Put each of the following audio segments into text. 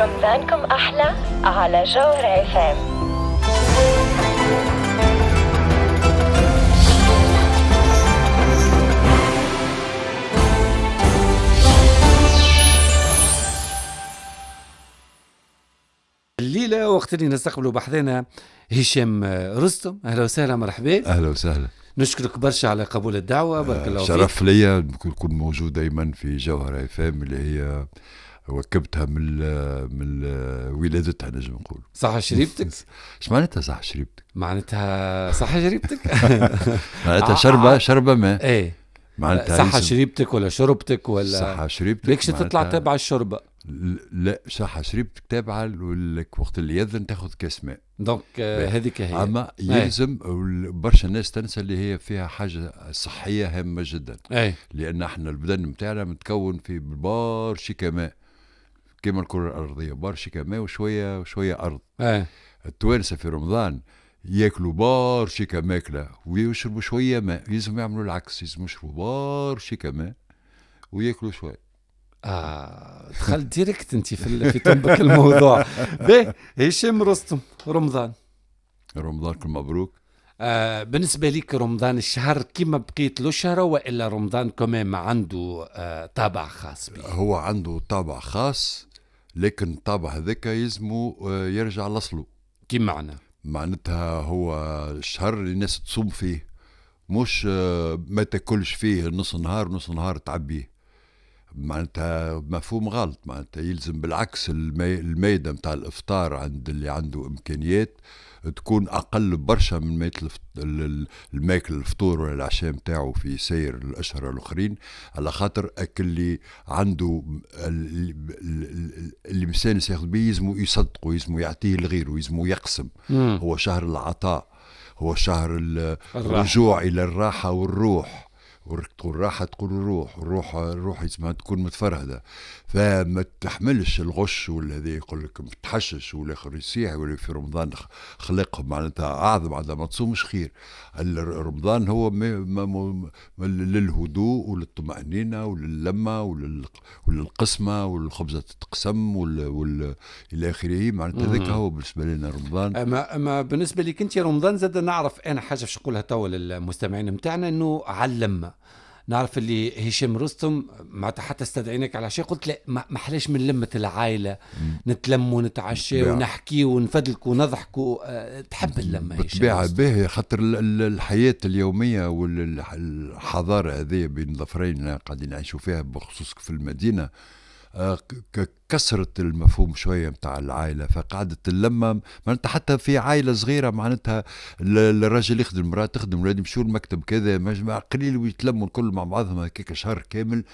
رمضانكم أحلى على جوهر ام الليله وقت اللي نستقبلوا بحثنا هشام رستم اهلا وسهلا مرحبا اهلا وسهلا نشكرك برشا على قبول الدعوه بارك آه، الله فيك شرف ليا نكون موجود دائما في جوهر اف اللي هي ركبتها من من ولادتها نجم نقول صح شريبتك؟ اش معناتها صح شريبتك؟ معناتها صح شريبتك؟ معناتها آه، شربه آه. شربه ما ايه معناتها يسم... شريبتك ولا شربتك ولا صح شريبتك ليكش تطلع تابعة الشربة لا صح شريبتك تابعة وقت اللي يذن تاخذ كاس ماء دونك آه، هذيك هي اما إيه. يلزم برشا ناس تنسى اللي هي فيها حاجه صحيه هامه جدا أي. لان احنا البدن نتاعنا متكون في برشا كماء كما الكره الارضيه برشا كما وشويه وشويه ارض آه. التوانسه في رمضان ياكلوا برشا كماكله ويشربوا شويه ماء لازم يعملوا العكس لازم يشربوا برشا كما وياكلوا شويه اه دخلت ديريكت انت في في طنبك الموضوع به هشام رستم رمضان رمضان كل مبروك آه بالنسبه لك رمضان الشهر كيما بقيت له شهر والا رمضان كمان عنده آه طابع خاص به هو عنده طابع خاص لكن الطابع هذاك يلزمو آه، يرجع لاصلو كي معنى معناتها هو الشهر اللي الناس تصوم فيه مش آه، ما تاكلش فيه نص نهار نص نهار تعبيه معناتها مفهوم غلط معناتها يلزم بالعكس المائدة متاع الإفطار عند اللي عنده إمكانيات تكون اقل برشا من ميت الماكل الفطور ولا العشاء نتاعو في سير الاشهر الاخرين على خاطر اللي عنده اللي مستانس ياخذ به يلزمو يصدقه يلزمو يعطيه لغيره يلزمو يقسم مم. هو شهر العطاء هو شهر الرجوع الى الراحه والروح والراحة تقول الروح الروح الروح يسمها تكون متفرهدة فما تحملش الغش ولا هذا يقول لك متحشش ولا يسيح ولا في رمضان خلقهم معناتها اعظم عدم ما تصومش خير رمضان هو للهدوء وللطمأنينة وللمة وللقسمة والخبزة تتقسم وال, وال... إلى آخره معناتها هذاك هو بالنسبة لنا رمضان أما, أما بالنسبة لك أنت رمضان زاد نعرف أنا حاجة باش نقولها توا للمستمعين نتاعنا أنه علمنا نعرف اللي هشام رستم معناتها حتى استدعيناك على شيء قلت لا ما حلاش من لمه العائله نتلم ونتعشى ونحكي ونفدلك ونضحك آه، تحب اللمه هشام بالطبيعه باهي خاطر الحياه اليوميه والحضاره هذه بين ظفرين قاعدين نعيشوا فيها بخصوصك في المدينه آه، كسرت المفهوم شوية متاع العائلة فقعدت اللمة معناتها حتى في عائلة صغيرة معناتها الراجل يخدم المرأة تخدم ولاد يمشوا المكتب كذا قليل ويتلموا الكل مع بعضهم هكاك شهر كامل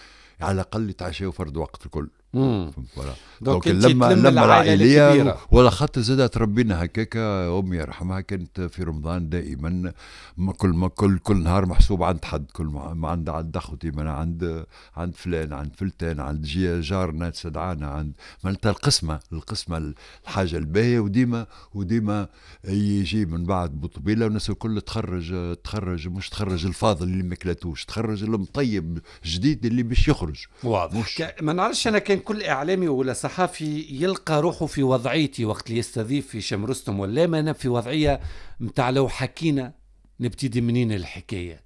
على الأقل يتعشاو فرد وقت الكل مم. فهمت دونك اللمه اللمه العائليه ولا خاطر زاد تربينا هكاك امي يرحمها كانت في رمضان دائما ما كل ما كل كل نهار محسوب عند حد كل ما عند عند اخوتي ما عند عند فلان عند فلتان عند جي جارنا تسدعانا عند معناتها القسمه القسمه الحاجه الباهيه وديما وديما يجي من بعد بطبيله والناس الكل تخرج تخرج مش تخرج الفاضل اللي ما كلاتوش تخرج المطيب جديد اللي باش يخرج واضح ما نعرفش انا كان كل اعلامي ولا صحافي يلقى روحه في وضعيتي وقت اللي يستضيف في شمرستم ولا ما انا في وضعيه نتاع لو حكينا نبتدي منين الحكايه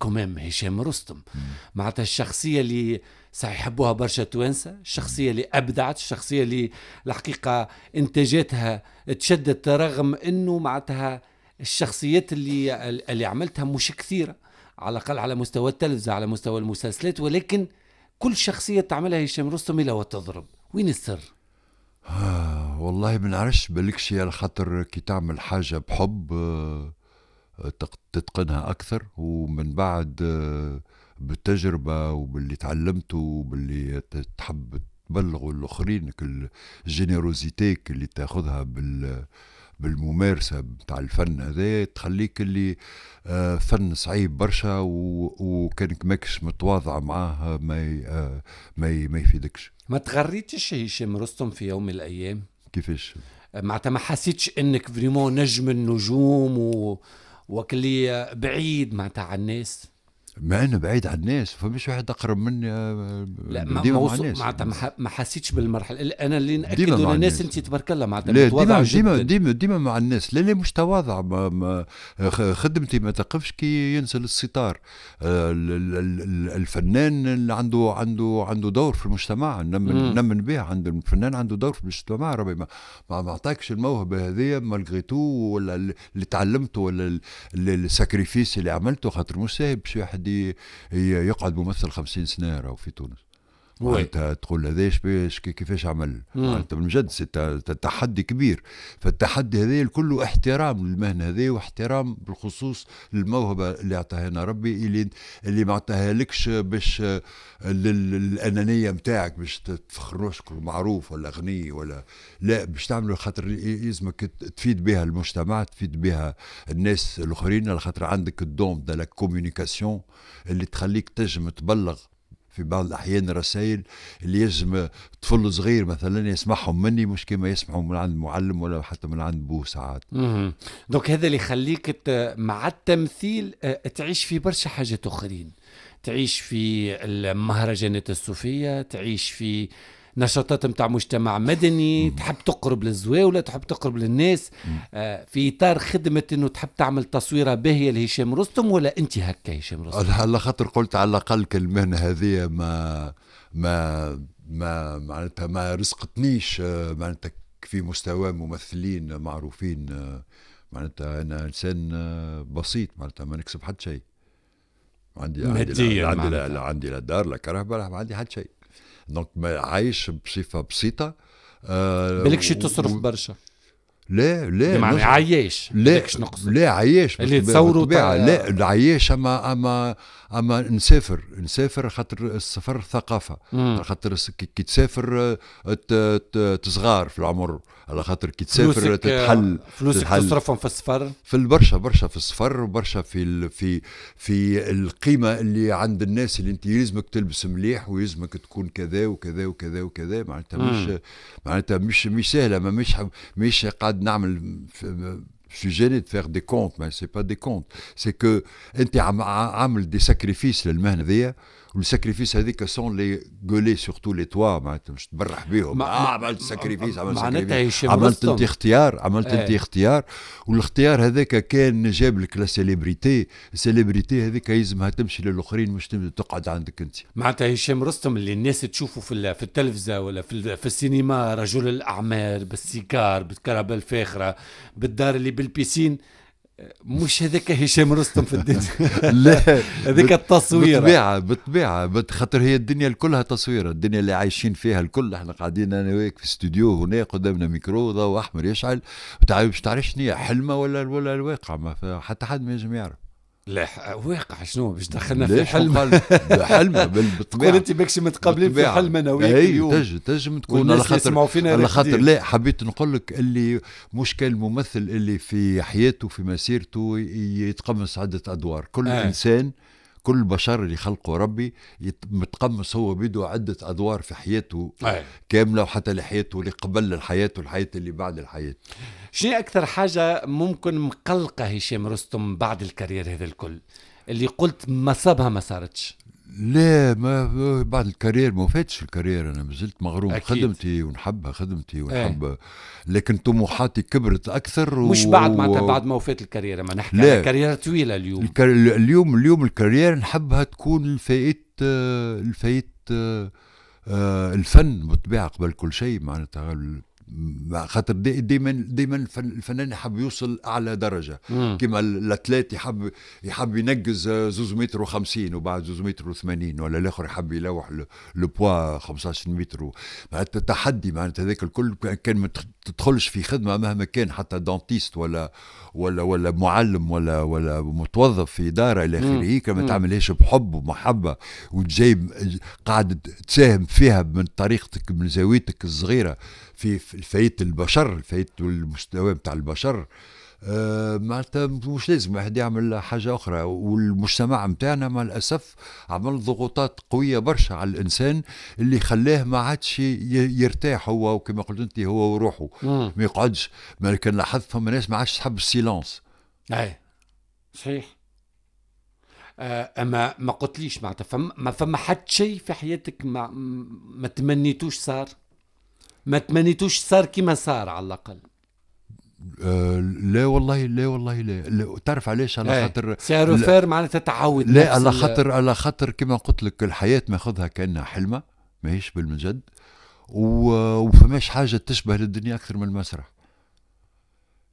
كمام هشام رستم معناتها الشخصيه اللي سيحبوها برشا توانسه الشخصيه اللي ابدعت الشخصيه اللي الحقيقه انتاجاتها تشدت رغم انه معناتها الشخصيات اللي اللي عملتها مش كثيره على الاقل على مستوى التلفزه على مستوى المسلسلات ولكن كل شخصية تعملها هشام رستم إلا وتضرب وين السر؟ آه والله ما نعرفش بالكش على خاطر كي تعمل حاجة بحب آه تتقنها أكثر ومن بعد آه بالتجربة وباللي تعلمته وباللي تحب تبلغه الآخرين جينيروزيتيك اللي تاخذها بال بالممارسه بتاع الفن هذا تخليك اللي آه، فن صعيب برشا وكانك ماكش متواضع معاه ما آه، ما يفيدكش ما تغريتش هشام رستم في يوم من الايام كيفاش آه، معناتها ما حسيتش انك فريمون نجم النجوم و... وكلي بعيد معناتها عن الناس مع انه بعيد عن الناس فمش واحد اقرب مني آه، لا ما ديما مع الناس معناتها ما حسيتش بالمرحله انا اللي ناكد الناس انت تبارك الله معناتها لا ديما ديما ديما ديما مع الناس لا لا مش تواضع ما ما خدمتي ما تقفش كي ينزل الستار آه، الفنان اللي عنده عنده عنده دور في المجتمع نمن نمن به عند الفنان عنده دور في المجتمع ربي ما ما عطاكش الموهبه هذه مالغري تو ولا اللي تعلمته ولا الساكريفيس اللي عملته خاطر مش ساهل باش واحد واحد يقعد ممثل خمسين سنة راهو في تونس معناتها تقول هذا باش كيفاش عمل معناتها من جد تحدي كبير فالتحدي هذا الكل احترام للمهنه هذه واحترام بالخصوص للموهبه اللي اعطاها لنا ربي اللي اللي ما اعطاها لكش باش الانانيه نتاعك باش تفخر روحك معروف ولا غني ولا لا باش تعمل خاطر يلزمك تفيد بها المجتمع تفيد بها الناس الاخرين على خاطر عندك الدوم دا لا كوميونيكاسيون اللي تخليك تجم تبلغ في بعض الاحيان الرسائل اللي يلزم طفل صغير مثلا يسمعهم مني مش كما يسمعهم من عند معلم ولا حتى من عند بو ساعات دونك هذا اللي يخليك مع التمثيل آه، تعيش في برشا حاجات اخرين تعيش في المهرجانات الصوفيه تعيش في نشاطات نتاع مجتمع مدني تحب تقرب للزواولة تحب تقرب للناس آه في إطار خدمة أنه تحب تعمل تصويرة باهية لهشام رستم ولا أنت هكا هشام رستم على خاطر قلت على الأقل كلمه هذه ما ما ما معناتها ما رزقتنيش آه، معناتها في مستوى ممثلين معروفين آه، معناتها انا انسان آه، بسيط معناتها ما نكسب حد شيء عندي عندي لا عندي, لا عندي لا دار لا كهرباء ما عندي حد شيء دونك ما عايش بصفه بسيطه آه بلكش تصرف و... برشا لا لا بمعنى عايش لا لا عايش اللي تصوروا لا العياش اما اما اما نسافر نسافر خاطر السفر ثقافه خاطر كي تسافر آه، تصغار في العمر على خاطر كي تسافر آه، تتحل فلوسك تتحل تصرفهم في السفر في برشا برشا في السفر وبرشا في في في القيمه اللي عند الناس اللي انت يلزمك تلبس مليح ويلزمك تكون كذا وكذا وكذا وكذا معناتها مش معناتها مش مش سهله ما مش مش قاعد نعمل Je suis gêné de faire des comptes, mais ce n'est pas des comptes. C'est que, des sacrifices, والساكريفيس هذيك سون لي غولي سورتو لي توا معناتها مش تبرح بيهم ما آه عملت ساكريفيس عملت ساكريفيس عملت انت اختيار عملت انت اختيار والاختيار هذاك كان جاب لك لا سيليبريتي السيليبريتي هذيك يلزمها تمشي للاخرين مش تقعد عندك انت معناتها هشام رستم اللي الناس تشوفه في في التلفزه ولا في, في السينما رجل الاعمال بالسيكار بالكرهبه الفاخره بالدار اللي بالبيسين مش هذاك هشام رستم في الدنيا لا هذاك التصوير بالطبيعه بالطبيعه خاطر هي الدنيا كلها تصوير الدنيا اللي عايشين فيها الكل احنا قاعدين انا وياك في استوديو هنا قدامنا ميكرو ضوء احمر يشعل مش تعرفش شنو هي حلمه ولا ولا الواقع ما حتى حد ما ينجم يعرف لا واقع شنو باش دخلنا في حلم حلم بالطبيعه انت ماكش متقابلين في حلم انا وياك اليوم تنجم تنجم تكون على خاطر على خاطر لا حبيت نقول لك اللي مش كان الممثل اللي في حياته في مسيرته يتقمص عده ادوار كل آه. انسان كل البشر اللي خلقه ربي متقمص هو بيدو عدة أدوار في حياته أيه. كاملة وحتى لحياته اللي قبل الحياة والحياة اللي بعد الحياة شنو اكثر حاجه ممكن مقلقه هشام رستم بعد الكارير هذا الكل اللي قلت ما صابها ما صارتش لا ما بعد الكارير ما فاتش الكارير انا مازلت مغروم أكيد. خدمتي ونحبها خدمتي ونحبها ايه. لكن طموحاتي كبرت اكثر و... مش بعد معناتها بعد ما وفات الكارير ما نحكي على كارير طويله اليوم الكار... اليوم اليوم الكارير نحبها تكون الفايت آه، الفايت آه، آه، الفن بالطبيعه قبل كل شيء معناتها خاطر دائما دائما الفنان يحب يوصل اعلى درجه كما الاتليت يحب يحب ينقز زوز متر و50 وبعد زوز متر و80 ولا الاخر يحب يلوح لو بوا 15 متر معناتها التحدي معناتها هذاك الكل كان تدخلش في خدمه مهما كان حتى دونتيست ولا ولا ولا معلم ولا ولا متوظف في اداره الى اخره كما تعملهاش بحب ومحبه وتجيب قاعد تساهم فيها من طريقتك من زاويتك الصغيره في فايده البشر فايده المستوى بتاع البشر آه، معناتها مش لازم واحد يعمل حاجه اخرى والمجتمع نتاعنا مع الاسف عمل ضغوطات قويه برشا على الانسان اللي خلاه ما عادش يرتاح هو وكما قلت انت هو وروحه ما يقعدش ما كان لاحظت فما ناس ما عادش تحب السيلونس اي صحيح آه، اما ما قلتليش معناتها فما ما فما حد شيء في حياتك ما ما تمنيتوش صار ما تمنيتوش صار كما صار على الاقل لا والله لا والله لا, لا تعرف علاش على إيه. خاطر سعره فار معناتها تعود لا على خاطر على خاطر كما قلت لك الحياه ماخذها كانها حلمه ماهيش بالمجد وفماش حاجه تشبه للدنيا اكثر من المسرح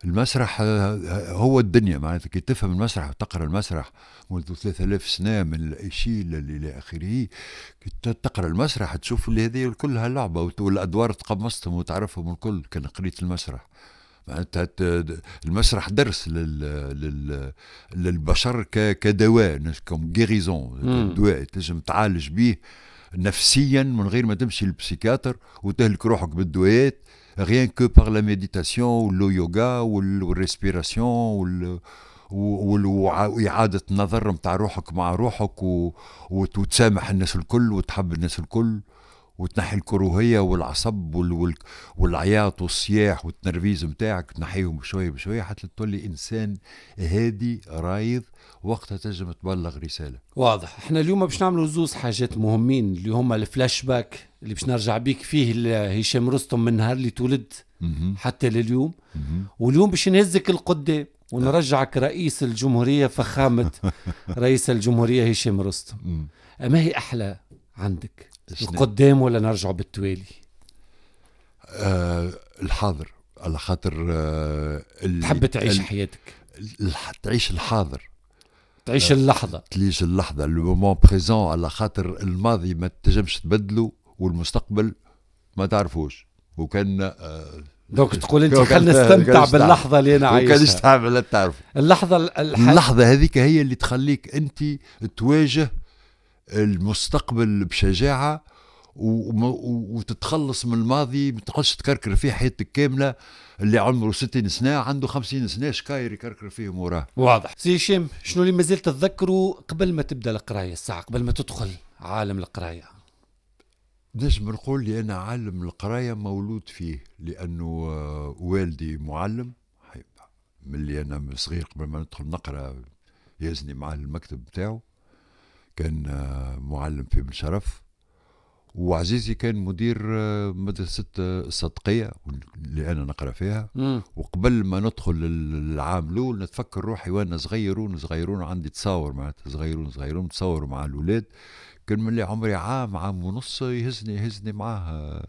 المسرح آه، آه، هو الدنيا معناتها كي تفهم المسرح وتقرا المسرح منذ 3000 سنه من الاشيل الى اخره كي تقرا المسرح تشوف اللي هذه كلها لعبه والادوار تقمصتهم وتعرفهم الكل كان قريت المسرح معناتها المسرح درس لل لل للبشر كدواء كوم غيريزون دواء تنجم تعالج به نفسيا من غير ما تمشي للبسيكاتر وتهلك روحك بالدويات غيان كو باغ لا ميديتاسيون ولو يوغا والريسبيراسيون وإعادة نظر متاع روحك مع روحك وتسامح الناس الكل وتحب الناس الكل وتنحي الكروهية والعصب والعياط والصياح والتنرفيز متاعك تنحيهم بشوية بشوية حتى تولي إنسان هادي رايض وقتها تنجم تبلغ رسالة واضح احنا اليوم باش نعملوا زوز حاجات مهمين اللي هما الفلاش باك اللي باش نرجع بيك فيه هشام رستم من نهار اللي تولد حتى لليوم واليوم باش نهزك القدام ونرجعك رئيس الجمهورية فخامة رئيس الجمهورية هشام رستم ما هي أحلى عندك القدام ولا نرجعوا بالتوالي؟ آه الحاضر على خاطر آه تحب تعيش حياتك تعيش الحاضر تعيش آه، اللحظة تعيش اللحظة المومون بريزون على خاطر الماضي ما تنجمش تبدله والمستقبل ما تعرفوش وكان آه دونك تقول انت خلينا نستمتع باللحظه اللي انا عايشها وكان تعمل تعرف اللحظه اللحظه هذيك هي اللي تخليك انت تواجه المستقبل بشجاعه وتتخلص من الماضي ما تقعدش تكركر فيه حياتك كامله اللي عمره 60 سنه عنده 50 سنه شكاير يكركر فيه وراه واضح سي هشام شنو اللي مازال تتذكره قبل ما تبدا القرايه الساعه قبل ما تدخل عالم القرايه نجم نقول لي انا عالم القرايه مولود فيه لانه آه، والدي معلم ملي انا صغير قبل ما ندخل نقرا يزني مع المكتب بتاعه كان آه، معلم في بن شرف وعزيزي كان مدير آه، مدرسة آه، الصدقية اللي أنا نقرأ فيها مم. وقبل ما ندخل العام الأول نتفكر روحي وأنا صغيرون صغيرون عندي تصاور معناتها صغيرون صغيرون تصور مع الأولاد كان من اللي عمري عام عام ونص يهزني يهزني معاه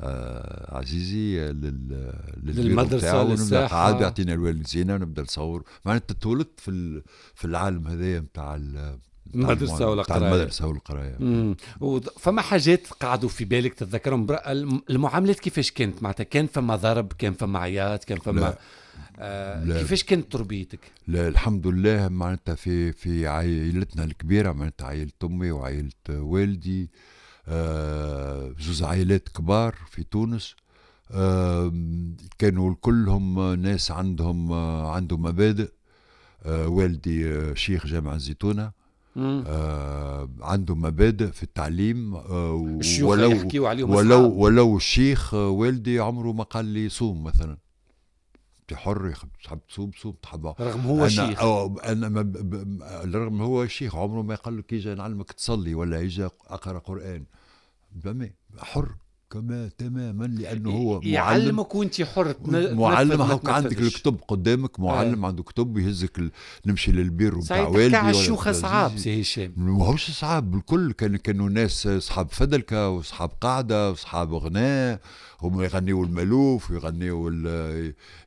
آه عزيزي لل... للمدرسه ونبدا قاعد يعطينا الوالد زينه ونبدا نصور معناتها تولدت في في العالم هذايا نتاع المدرسه والقرايه المدرسه والقرايه فما حاجات قعدوا في بالك تتذكرهم المعاملات كيفاش كانت معناتها كان فما ضرب كان فما عياط كان فما لا. آه لا. كيفاش كانت تربيتك؟ لا الحمد لله معناتها في في عائلتنا الكبيره معناتها عائله امي وعائله والدي آه زوز عائلات كبار في تونس آه كانوا كلهم ناس عندهم آه عندهم مبادئ آه والدي آه شيخ جامع الزيتونه آه عندهم مبادئ في التعليم آه ولو ولو ولو الشيخ والدي عمره ما قال لي صوم مثلا انت حر تحب تصوم صوم تحب رغم هو أنا شيخ انا ما ب... ب... رغم هو شيخ عمره ما قال لك يجي نعلمك تصلي ولا يجي اقرا قران بمي حر كما تماما لانه هو معلم يعلمك وانت حر معلم هاك عندك الكتب قدامك معلم آه. عنده كتب يهزك نمشي للبير وبتاع والدي ساعات الشيوخ صعاب سي هشام ماهوش صعاب بالكل كان كانوا ناس اصحاب فدلكه واصحاب قاعده واصحاب غناء هم يغنيوا المالوف ويغنيوا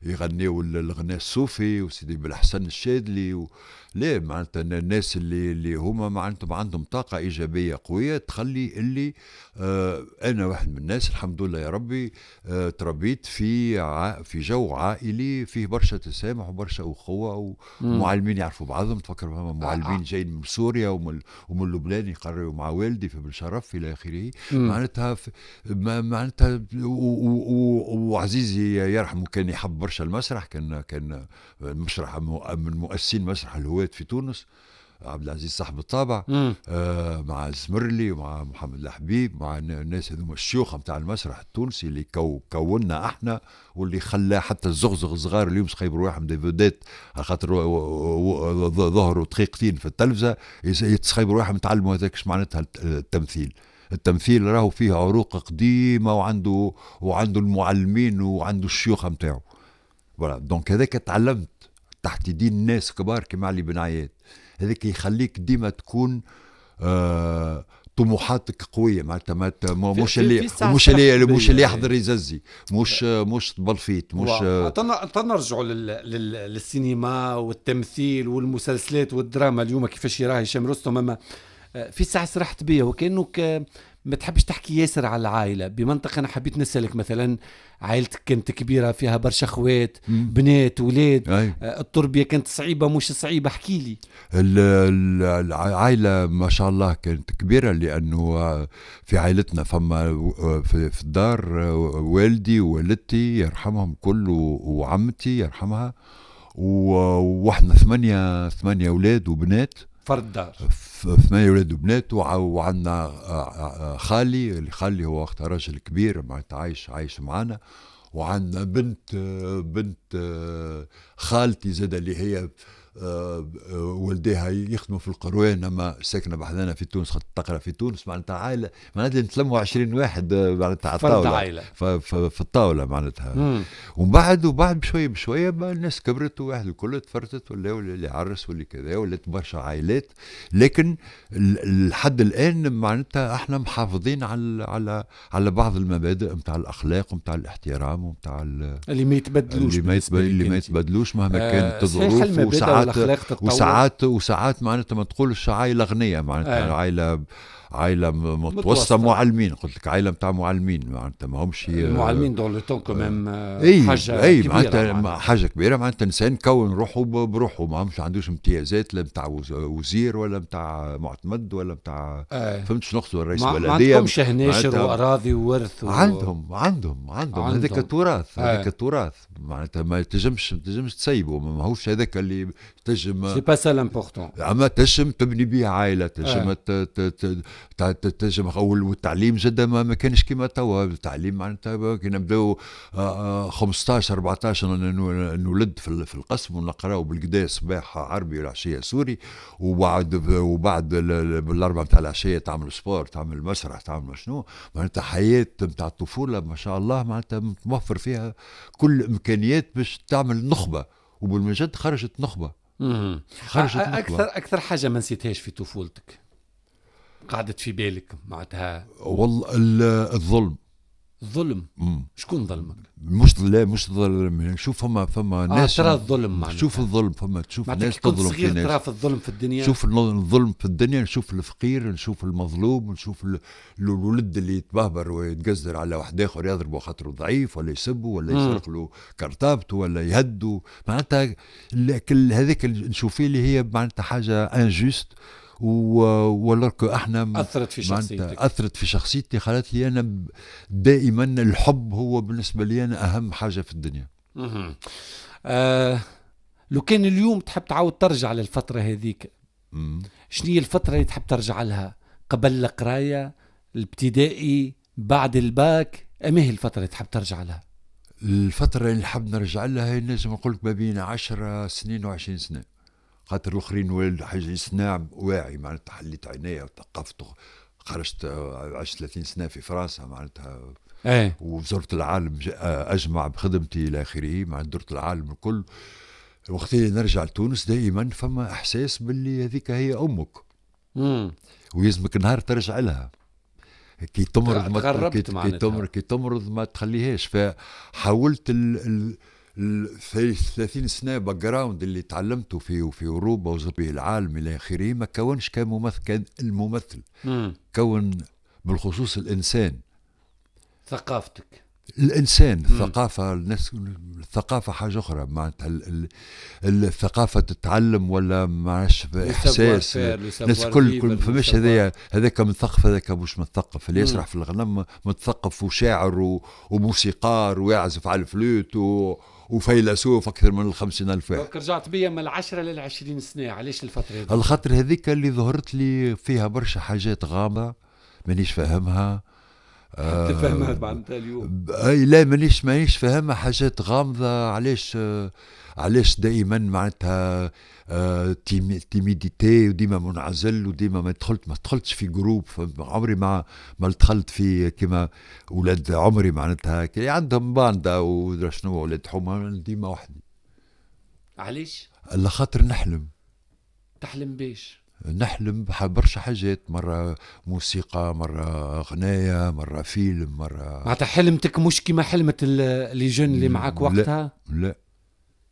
يغنيوا الغناء الصوفي وسيدي بالحسن الشاذلي و... لا معناتها الناس اللي اللي هما معناتهم عندهم طاقه ايجابيه قويه تخلي اللي آه انا واحد من الناس الحمد لله يا ربي آه تربيت في ع... في جو عائلي فيه برشا تسامح وبرشا اخوه ومعلمين يعرفوا بعضهم تفكر معلمين آه، آه. جايين من سوريا ومن ومن لبنان يقرروا مع والدي في بن شرف الى اخره معناتها في... معناتها وعزيزي يرحمه كان يحب برشا المسرح كان كان المسرح من مؤسسين مسرح الهواء الرواد في تونس عبد العزيز صاحب الطابع آه مع السمرلي ومع محمد الحبيب مع الناس هذوما الشيوخه نتاع المسرح التونسي اللي كو كونا احنا واللي خلى حتى الزغزغ الصغار اليوم خايب رواحهم دي فيديت على خاطر ظهروا دقيقتين في التلفزه يتخيبوا رواحهم يتعلموا هذاك ايش معناتها التمثيل التمثيل راهو فيه عروق قديمه وعنده وعنده المعلمين وعنده الشيوخه نتاعو فوالا دونك هذاك تعلمت تحت يدين ناس كبار كيما علي بن عياد هذاك يخليك ديما تكون آه طموحاتك قويه معناتها ما مش اللي مش اللي مش اللي يحضر يززي مش مش بلفيت مش عطنا نرجعوا للسينما والتمثيل والمسلسلات والدراما اليوم كيفاش يراه هشام رستم اما آه، في ساعه سرحت بيه وكانه آه، ما تحبش تحكي ياسر على العائله بمنطقه انا حبيت نسالك مثلا عائلتك كانت كبيره فيها برشا اخوات بنات ولاد أيوة. التربيه كانت صعيبه مش صعيبه احكي لي العائله ما شاء الله كانت كبيره لانه آه، في عائلتنا فما آه، في الدار والدي ووالدتي يرحمهم كل وعمتي يرحمها واحنا ثمانيه ثمانيه اولاد وبنات فرد دار ثمانية ولاد وبنات وعندنا آه، آه، آه، خالي اللي خالي هو وقتها راجل كبير معناتها عايش عايش معنا وعندنا بنت بنت خالتي زاد اللي هي آه، آه، والديها يخدموا في القروان اما ساكنه بحذانا في تونس خاطر تقرا في تونس معناتها عائله معناتها نتلموا 20 واحد آه، معناتها على الطاوله عائلة. في الطاوله معناتها ومن بعد وبعد بشويه بشويه الناس كبرت وواحد الكل تفرتت ولا اللي عرس واللي كذا ولات برشا عائلات لكن لحد الان معناتها احنا محافظين على على على بعض المبادئ نتاع الاخلاق ونتاع الاحترام ونتاع اللي ما يتبدلوش اللي ما يتبدلوش مهما كانت الظروف وساعات وساعات وساعات وساعات معناتها ما تقولش عائله غنيه معناتها إيه. عائله عائله متوسطه معلمين قلت لك عائله نتاع معلمين معناتها ما همش المعلمين دون لو تون كومام آه. حاجه اي معناتها حاجه كبيره معناتها انسان كون روحه بروحه ما همش عندوش امتيازات لا نتاع وزير ولا نتاع معتمد ولا نتاع آه. فهمت شنو نقصد رئيس بلديه ما عندهمش هناشر واراضي وورث و... عندهم عندهم عندهم هذاك التراث هذاك آه. التراث معناتها ما تنجمش ما تنجمش تسيبه ماهوش هذاك اللي تنجم سي با سا لامبورتون اما تنجم تبني به عائله تنجم تاع تنجم اول والتعليم زاد ما, كانش كيما توا التعليم معناتها كي نبداو 15 آه، 14 آه، نولد في القسم ونقراو بالكدا صباح عربي والعشيه سوري وبعد وبعد بالاربعه نتاع العشيه تعمل سبور تعمل مسرح تعمل شنو معناتها حياه نتاع الطفوله ما شاء الله معناتها متوفر فيها كل امكانيات باش تعمل نخبه وبالمجد خرجت نخبه خرجت نخبة. اكثر اكثر حاجه ما نسيتهاش في طفولتك قعدت في بالك معناتها والله الظلم الظلم شكون ظلمك؟ مش لا مش ظلم يعني شوف فما فما آه، ناس ترى الظلم معناتها شوف الظلم فما تشوف ناس تظلم في ناس في الظلم في الدنيا شوف الظلم في الدنيا نشوف الفقير نشوف المظلوم نشوف الولد اللي يتبهبر ويتقزر على واحد اخر يضربه خاطره ضعيف ولا يسبه ولا يسرق له كرتابته ولا يهده معناتها هذاك نشوف اللي هي معناتها حاجه انجست ولرك احنا اثرت في شخصيتك اثرت في شخصيتي خلت لي انا دائما الحب هو بالنسبه لي انا اهم حاجه في الدنيا آه لو كان اليوم تحب تعاود ترجع للفتره هذيك شنو هي الفتره اللي تحب ترجع لها قبل القرايه الابتدائي بعد الباك اما هي الفتره اللي تحب ترجع لها الفترة اللي حاب نرجع لها هي لازم نقول لك ما بين 10 سنين و20 سنة. خاطر الاخرين والد حاجه يصنع واعي معناتها حليت عينيا وثقفت خرجت عشت 30 سنه في فرنسا معناتها ايه وزرت العالم اجمع بخدمتي الى اخره معناتها درت العالم الكل وقت اللي نرجع لتونس دائما فما احساس باللي هذيك هي امك امم ويلزمك نهار ترجع لها كي تمرض ما كي تمرض ما تخليهاش فحاولت ال... ال... 30 سنه باك جراوند اللي تعلمته في في اوروبا وزبي العالم الى اخره ما كونش كممثل كان الممثل مم. كون بالخصوص الانسان ثقافتك الانسان مم. الثقافه الناس الثقافه حاجه اخرى معناتها الثقافه تتعلم ولا ما عادش احساس الناس كل كل فماش هذايا هذاك مثقف هذاك مش مثقف اللي يسرح في الغنم مثقف وشاعر وموسيقار ويعزف على الفلوت و وفيلسوف اكثر من الخمسين الف واحد رجعت بيا من العشرة للعشرين سنه علاش الفتره هذيك الخطر هذيك اللي ظهرت لي فيها برشا حاجات غامضه مانيش فاهمها تفهمها فاهمها معناتها اليوم اي لا مانيش مانيش فاهمها حاجات غامضه علاش علاش دائما معناتها آه، تيميديتي وديما منعزل وديما ما دخلت ما دخلتش في جروب عمري ما ما دخلت في كما اولاد عمري معناتها عندهم باندا ودرا شنو اولاد حومه ديما وحدي علاش؟ على خاطر نحلم تحلم بيش نحلم برشا حاجات مرة موسيقى مرة غناية مرة فيلم مرة معناتها حلمتك مش كيما حلمت اللي جن اللي معاك وقتها لا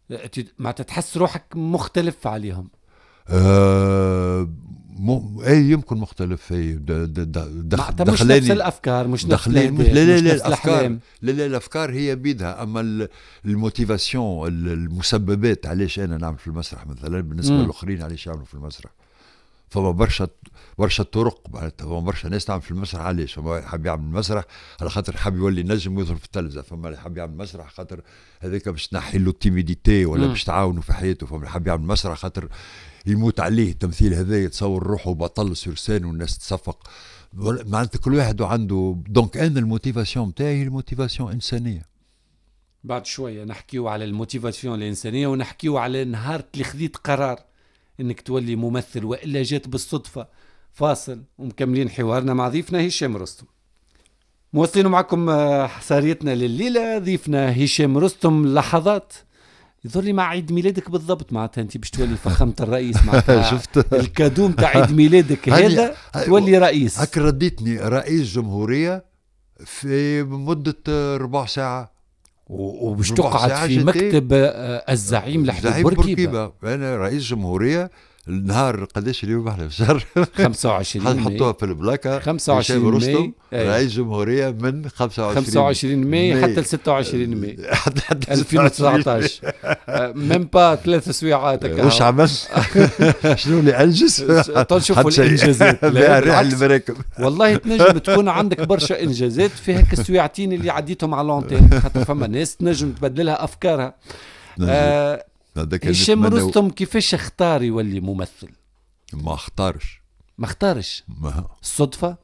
لا معناتها تحس روحك مختلف عليهم آه م... اي يمكن مختلف اي دخ... دخلاني مش نفس الافكار مش دخلاني مش... لا لا لا, لا الافكار لا لا الافكار هي بيدها اما الموتيفاسيون المسببات علاش انا نعمل في المسرح مثلا بالنسبه للاخرين علاش يعملوا في المسرح فما برشا برشا طرق معناتها فما برشا ناس تعمل في المسرح علاش فما واحد حاب يعمل مسرح على خاطر حاب يولي نجم ويظهر في التلفزه فما اللي حاب يعمل مسرح خاطر هذاك باش تنحي له التيميديتي ولا باش تعاونه في حياته فما اللي حاب يعمل مسرح خاطر يموت عليه التمثيل هذا يتصور روحه بطل سيرسان والناس تصفق معناتها كل واحد عنده دونك انا الموتيفاسيون نتاعي الموتيفاسيون انسانيه بعد شويه نحكيو على الموتيفاسيون الانسانيه ونحكيو على نهار اللي خذيت قرار انك تولي ممثل والا جات بالصدفه فاصل ومكملين حوارنا مع ضيفنا هشام رستم موصلين معكم آه، حصاريتنا لليلة ضيفنا هشام رستم لحظات يظهر لي مع عيد ميلادك بالضبط معناتها انت باش تولي فخامه الرئيس معناتها شفت الكادو نتاع عيد ميلادك هذا تولي رئيس هك رديتني رئيس جمهوريه في مده ربع ساعه وباش تقعد في مكتب آه، الزعيم لحد بورقيبه انا رئيس جمهوريه النهار قداش اليوم احنا في شهر 25 حطوها في البلاكه 25 رستم إيه. رئيس جمهوريه من 25 25 ماي حتى ل 26 ماي حتى 2019 ميم آه، با ثلاث سويعات واش عمل؟ شنو اللي انجز؟ تنشوف الانجازات المراكب والله تنجم تكون عندك برشا انجازات في هيك السويعتين اللي عديتهم على لونتين خاطر فما ناس تنجم تبدلها افكارها هشام رستم كيفاش اختار يولي ممثل؟ ما اختارش ما اختارش ما الصدفة؟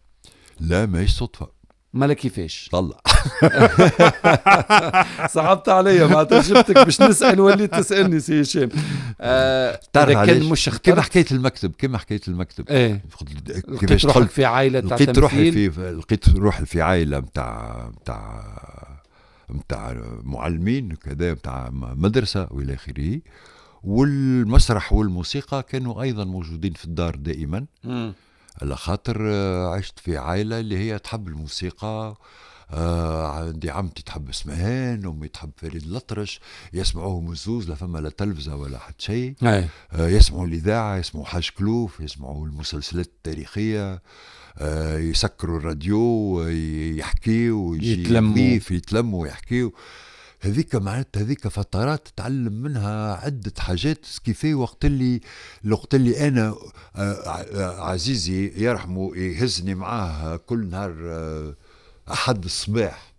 لا ماهيش صدفة مالا كيفاش؟ طلع صعبت عليا معناتها جبتك باش نسال وليت تسالني سي هشام آه كان مش اخترت كما حكايه المكتب كما حكايه المكتب ايه كيفاش دخلت في عائله لقيت روحي في لقيت روحي في عائله نتاع نتاع نتاع معلمين كذا نتاع مدرسه والى اخره والمسرح والموسيقى كانوا ايضا موجودين في الدار دائما على خاطر آه، عشت في عائله اللي هي تحب الموسيقى آه عندي عمتي تحب اسمهان امي تحب فريد الاطرش يسمعوهم الزوز لا فما لا تلفزه ولا حتى شيء آه يسمعوا الاذاعه يسمعوا حاج كلوف يسمعوا المسلسلات التاريخيه آه، يسكروا الراديو يحكيوا يتلموا يتلموا ويحكيوا هذيك معناتها هذيك فترات تعلم منها عدة حاجات كيفاه وقت اللي وقت اللي أنا آه، عزيزي يرحمه يهزني معاه كل نهار آه، أحد الصباح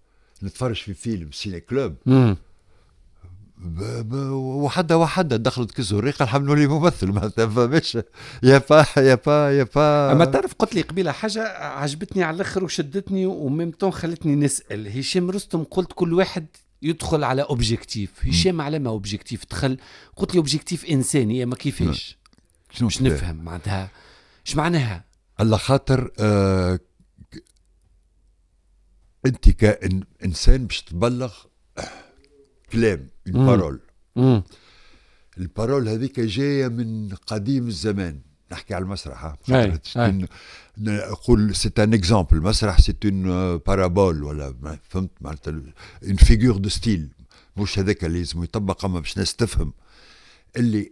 نتفرج في فيلم سيني كلوب وحدة وحدة دخلت كزريقه الحمد لله ممثل ما فماش يا با يا با يا با اما تعرف قلت لي قبيله حاجه عجبتني على الاخر وشدتني وميم تون خلتني نسال هشام رستم قلت كل واحد يدخل على اوبجيكتيف هشام على ما اوبجيكتيف دخل قلت لي اوبجيكتيف انساني ما كيفاش شنو باش نفهم معناتها اش معناها على خاطر آه انت كانسان باش تبلغ كلام البارول البارول هذيك جايه من قديم الزمان نحكي على المسرح ها نقول سي ان اكزامبل المسرح سي اون بارابول ولا فهمت معناتها اون فيغور دو ستيل مش هذاك اللي لازم يطبق اما باش الناس تفهم اللي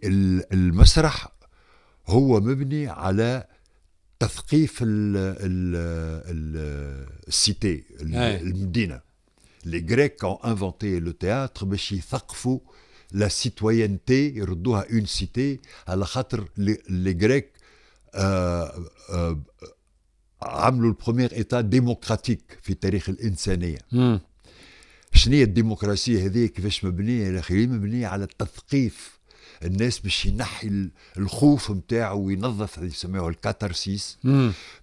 المسرح هو مبني على تثقيف ال ال السيتي المدينه les Grecs ont inventé le théâtre, pour que la citoyenneté, Rdoua une cité, al khatr les Grecs, ont euh, euh, fait le premier état démocratique, Fitarich l'insané. Chenille hmm. de démocratie, est-elle Hedek Veshmebni, Rachelim Mbni, al-Tathkif. الناس باش ينحي الخوف نتاعو وينظف يسموه الكاترسيس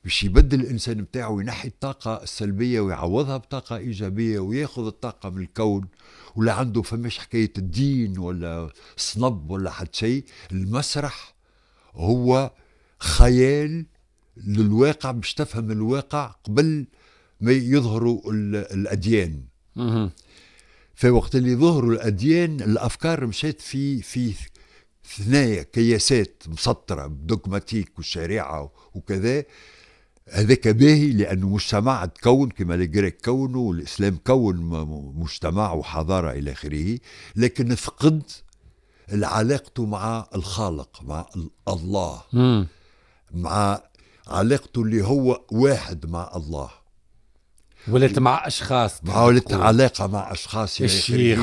باش يبدل الانسان نتاعو وينحي الطاقه السلبيه ويعوضها بطاقه ايجابيه وياخذ الطاقه من الكون ولا عنده فماش حكايه الدين ولا صنب ولا حد شيء المسرح هو خيال للواقع باش تفهم الواقع قبل ما يظهروا الاديان في وقت اللي ظهروا الاديان الافكار مشات في في ثنايا كياسات مسطرة بدوغماتيك والشريعة وكذا هذاك باهي لأنه مجتمع تكون كما الجريك كونوا والإسلام كون مجتمع وحضارة إلى آخره لكن فقد علاقته مع الخالق مع الله مم. مع علاقته اللي هو واحد مع الله ولات مع اشخاص مع ولات علاقه مع اشخاص يا الشيخ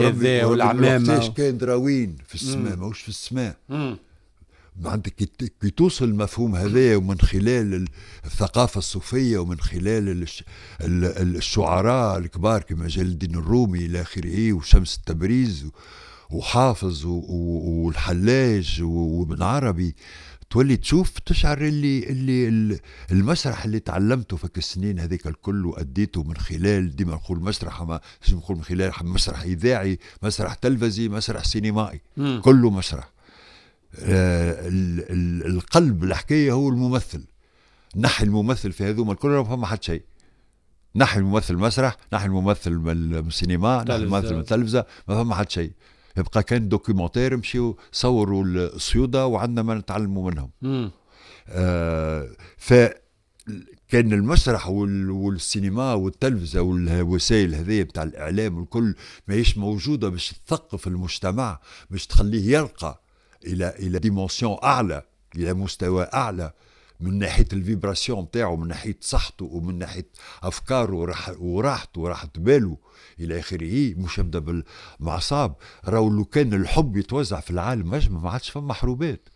كذا والعمامه كان دراوين في السماء ماهوش في السماء عندك كي توصل المفهوم هذا ومن خلال الثقافة الصوفية ومن خلال الشعراء الكبار كما جلال الدين الرومي إلى آخره وشمس التبريز وحافظ والحلاج وابن عربي تولي تشوف تشعر اللي اللي المسرح اللي تعلمته فك السنين هذيك الكل واديته من خلال ديما نقول مسرح ما نقول من خلال مسرح اذاعي مسرح تلفزي مسرح سينمائي م. كله مسرح آه القلب الحكايه هو الممثل نحي الممثل في هذوما الكل ما فما حد شيء نحي الممثل مسرح نحي الممثل من السينما نحي الممثل من التلفزه ما فما حد شيء بقى كان دوكيومنتير مشيو صوروا الصيودة وعندنا ما نتعلموا منهم آه ف كان المسرح والسينما والتلفزة والوسائل هذه بتاع الإعلام والكل ماهيش موجودة باش تثقف المجتمع باش تخليه يرقى إلى إلى ديمونسيون أعلى إلى مستوى أعلى من ناحية الفيبراسيون بتاعه من ناحية صحته ومن ناحية أفكاره وراحته وراحة باله الى اخره إيه، مش نبدا بالمعصاب راهو لو كان الحب يتوزع في العالم اجمع ما عادش فما حروبات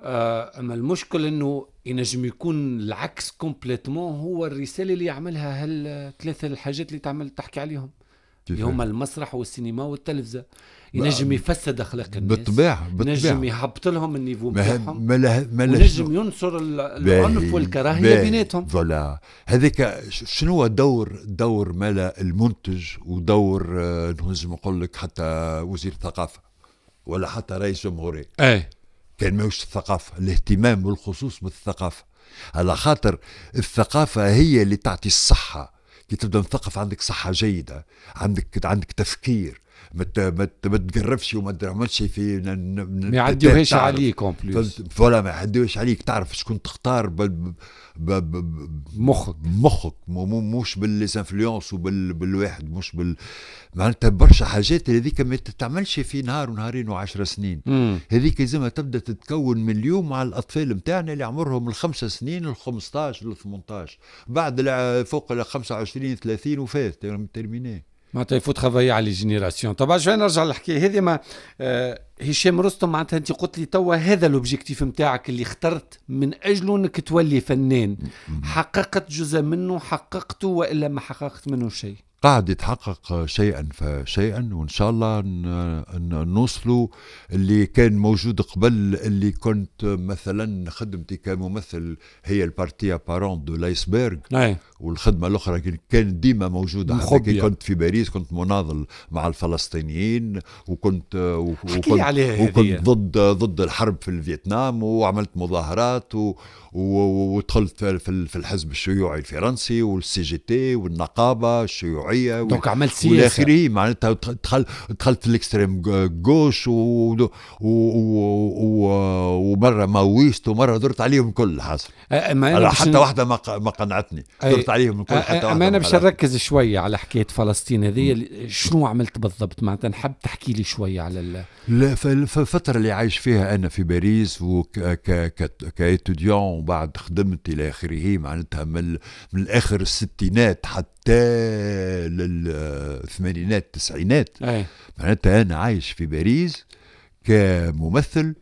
آه، اما المشكل انه ينجم يكون العكس كومبليتمون هو الرساله اللي يعملها هالثلاثه الحاجات اللي تعمل تحكي عليهم اللي هما المسرح والسينما والتلفزه ينجم يفسد اخلاق الناس بالطبيعه بالطبيعه ينجم يهبط لهم النيفو نتاعهم ينجم ينشر العنف والكراهيه بيناتهم فوالا هذاك شنو هو دور دور ملا المنتج ودور آه، نجم نقول لك حتى وزير الثقافه ولا حتى رئيس جمهوريه اي كان ماهوش الثقافه الاهتمام بالخصوص بالثقافه على خاطر الثقافه هي اللي تعطي الصحه كي تبدا مثقف عندك صحه جيده عندك عندك تفكير ما تقرفش وما تعملش في ما يعديوهاش عليك اون بليس فوالا ما يعديوهاش عليك تعرف شكون تختار مخك مخك مش بالليزانفلونس وبالواحد مش بال معناتها برشا حاجات هذيك ما تتعملش في نهار ونهارين وعشر سنين هذيك لازمها تبدا تتكون من اليوم مع الاطفال نتاعنا اللي عمرهم الخمسة سنين ال 15 ل 18 بعد فوق ال 25 30 وفات تيرمينيه معناتها يفوت خفايا على جينيراسيون طبعا شوي نرجع للحكايه هذه ما آه هشام رستم معناتها انت قلت لي توا هذا الاوبجيكتيف نتاعك اللي اخترت من اجله انك تولي فنان حققت جزء منه حققته والا ما حققت منه شيء قاعد يتحقق شيئا فشيئا وان شاء الله نوصلوا اللي كان موجود قبل اللي كنت مثلا خدمتي كممثل هي البارتي ابارون دو لايسبيرغ والخدمه الاخرى كانت ديما موجوده حتى كنت في باريس كنت مناضل مع الفلسطينيين وكنت وكنت, وكنت, وكنت ضد ضد الحرب في الفيتنام وعملت مظاهرات و ودخلت في الحزب الشيوعي الفرنسي والسي جي تي والنقابه الشيوعيه دونك عملت سياسه والى اخره معناتها دخلت دخلت في الاكستريم جوش ومره ماويست ومره درت عليهم الكل حاصل حتى واحده ما قنعتني درت عليهم الكل حتى واحده انا باش نركز شويه على حكايه فلسطين هذه شنو عملت بالضبط معناتها نحب تحكي لي شويه على لا في الفتره اللي عايش فيها انا في باريس وك ك ك وبعد خدمت الى اخره معناتها من من اخر الستينات حتى للثمانينات التسعينات إيه. معناتها انا عايش في باريس كممثل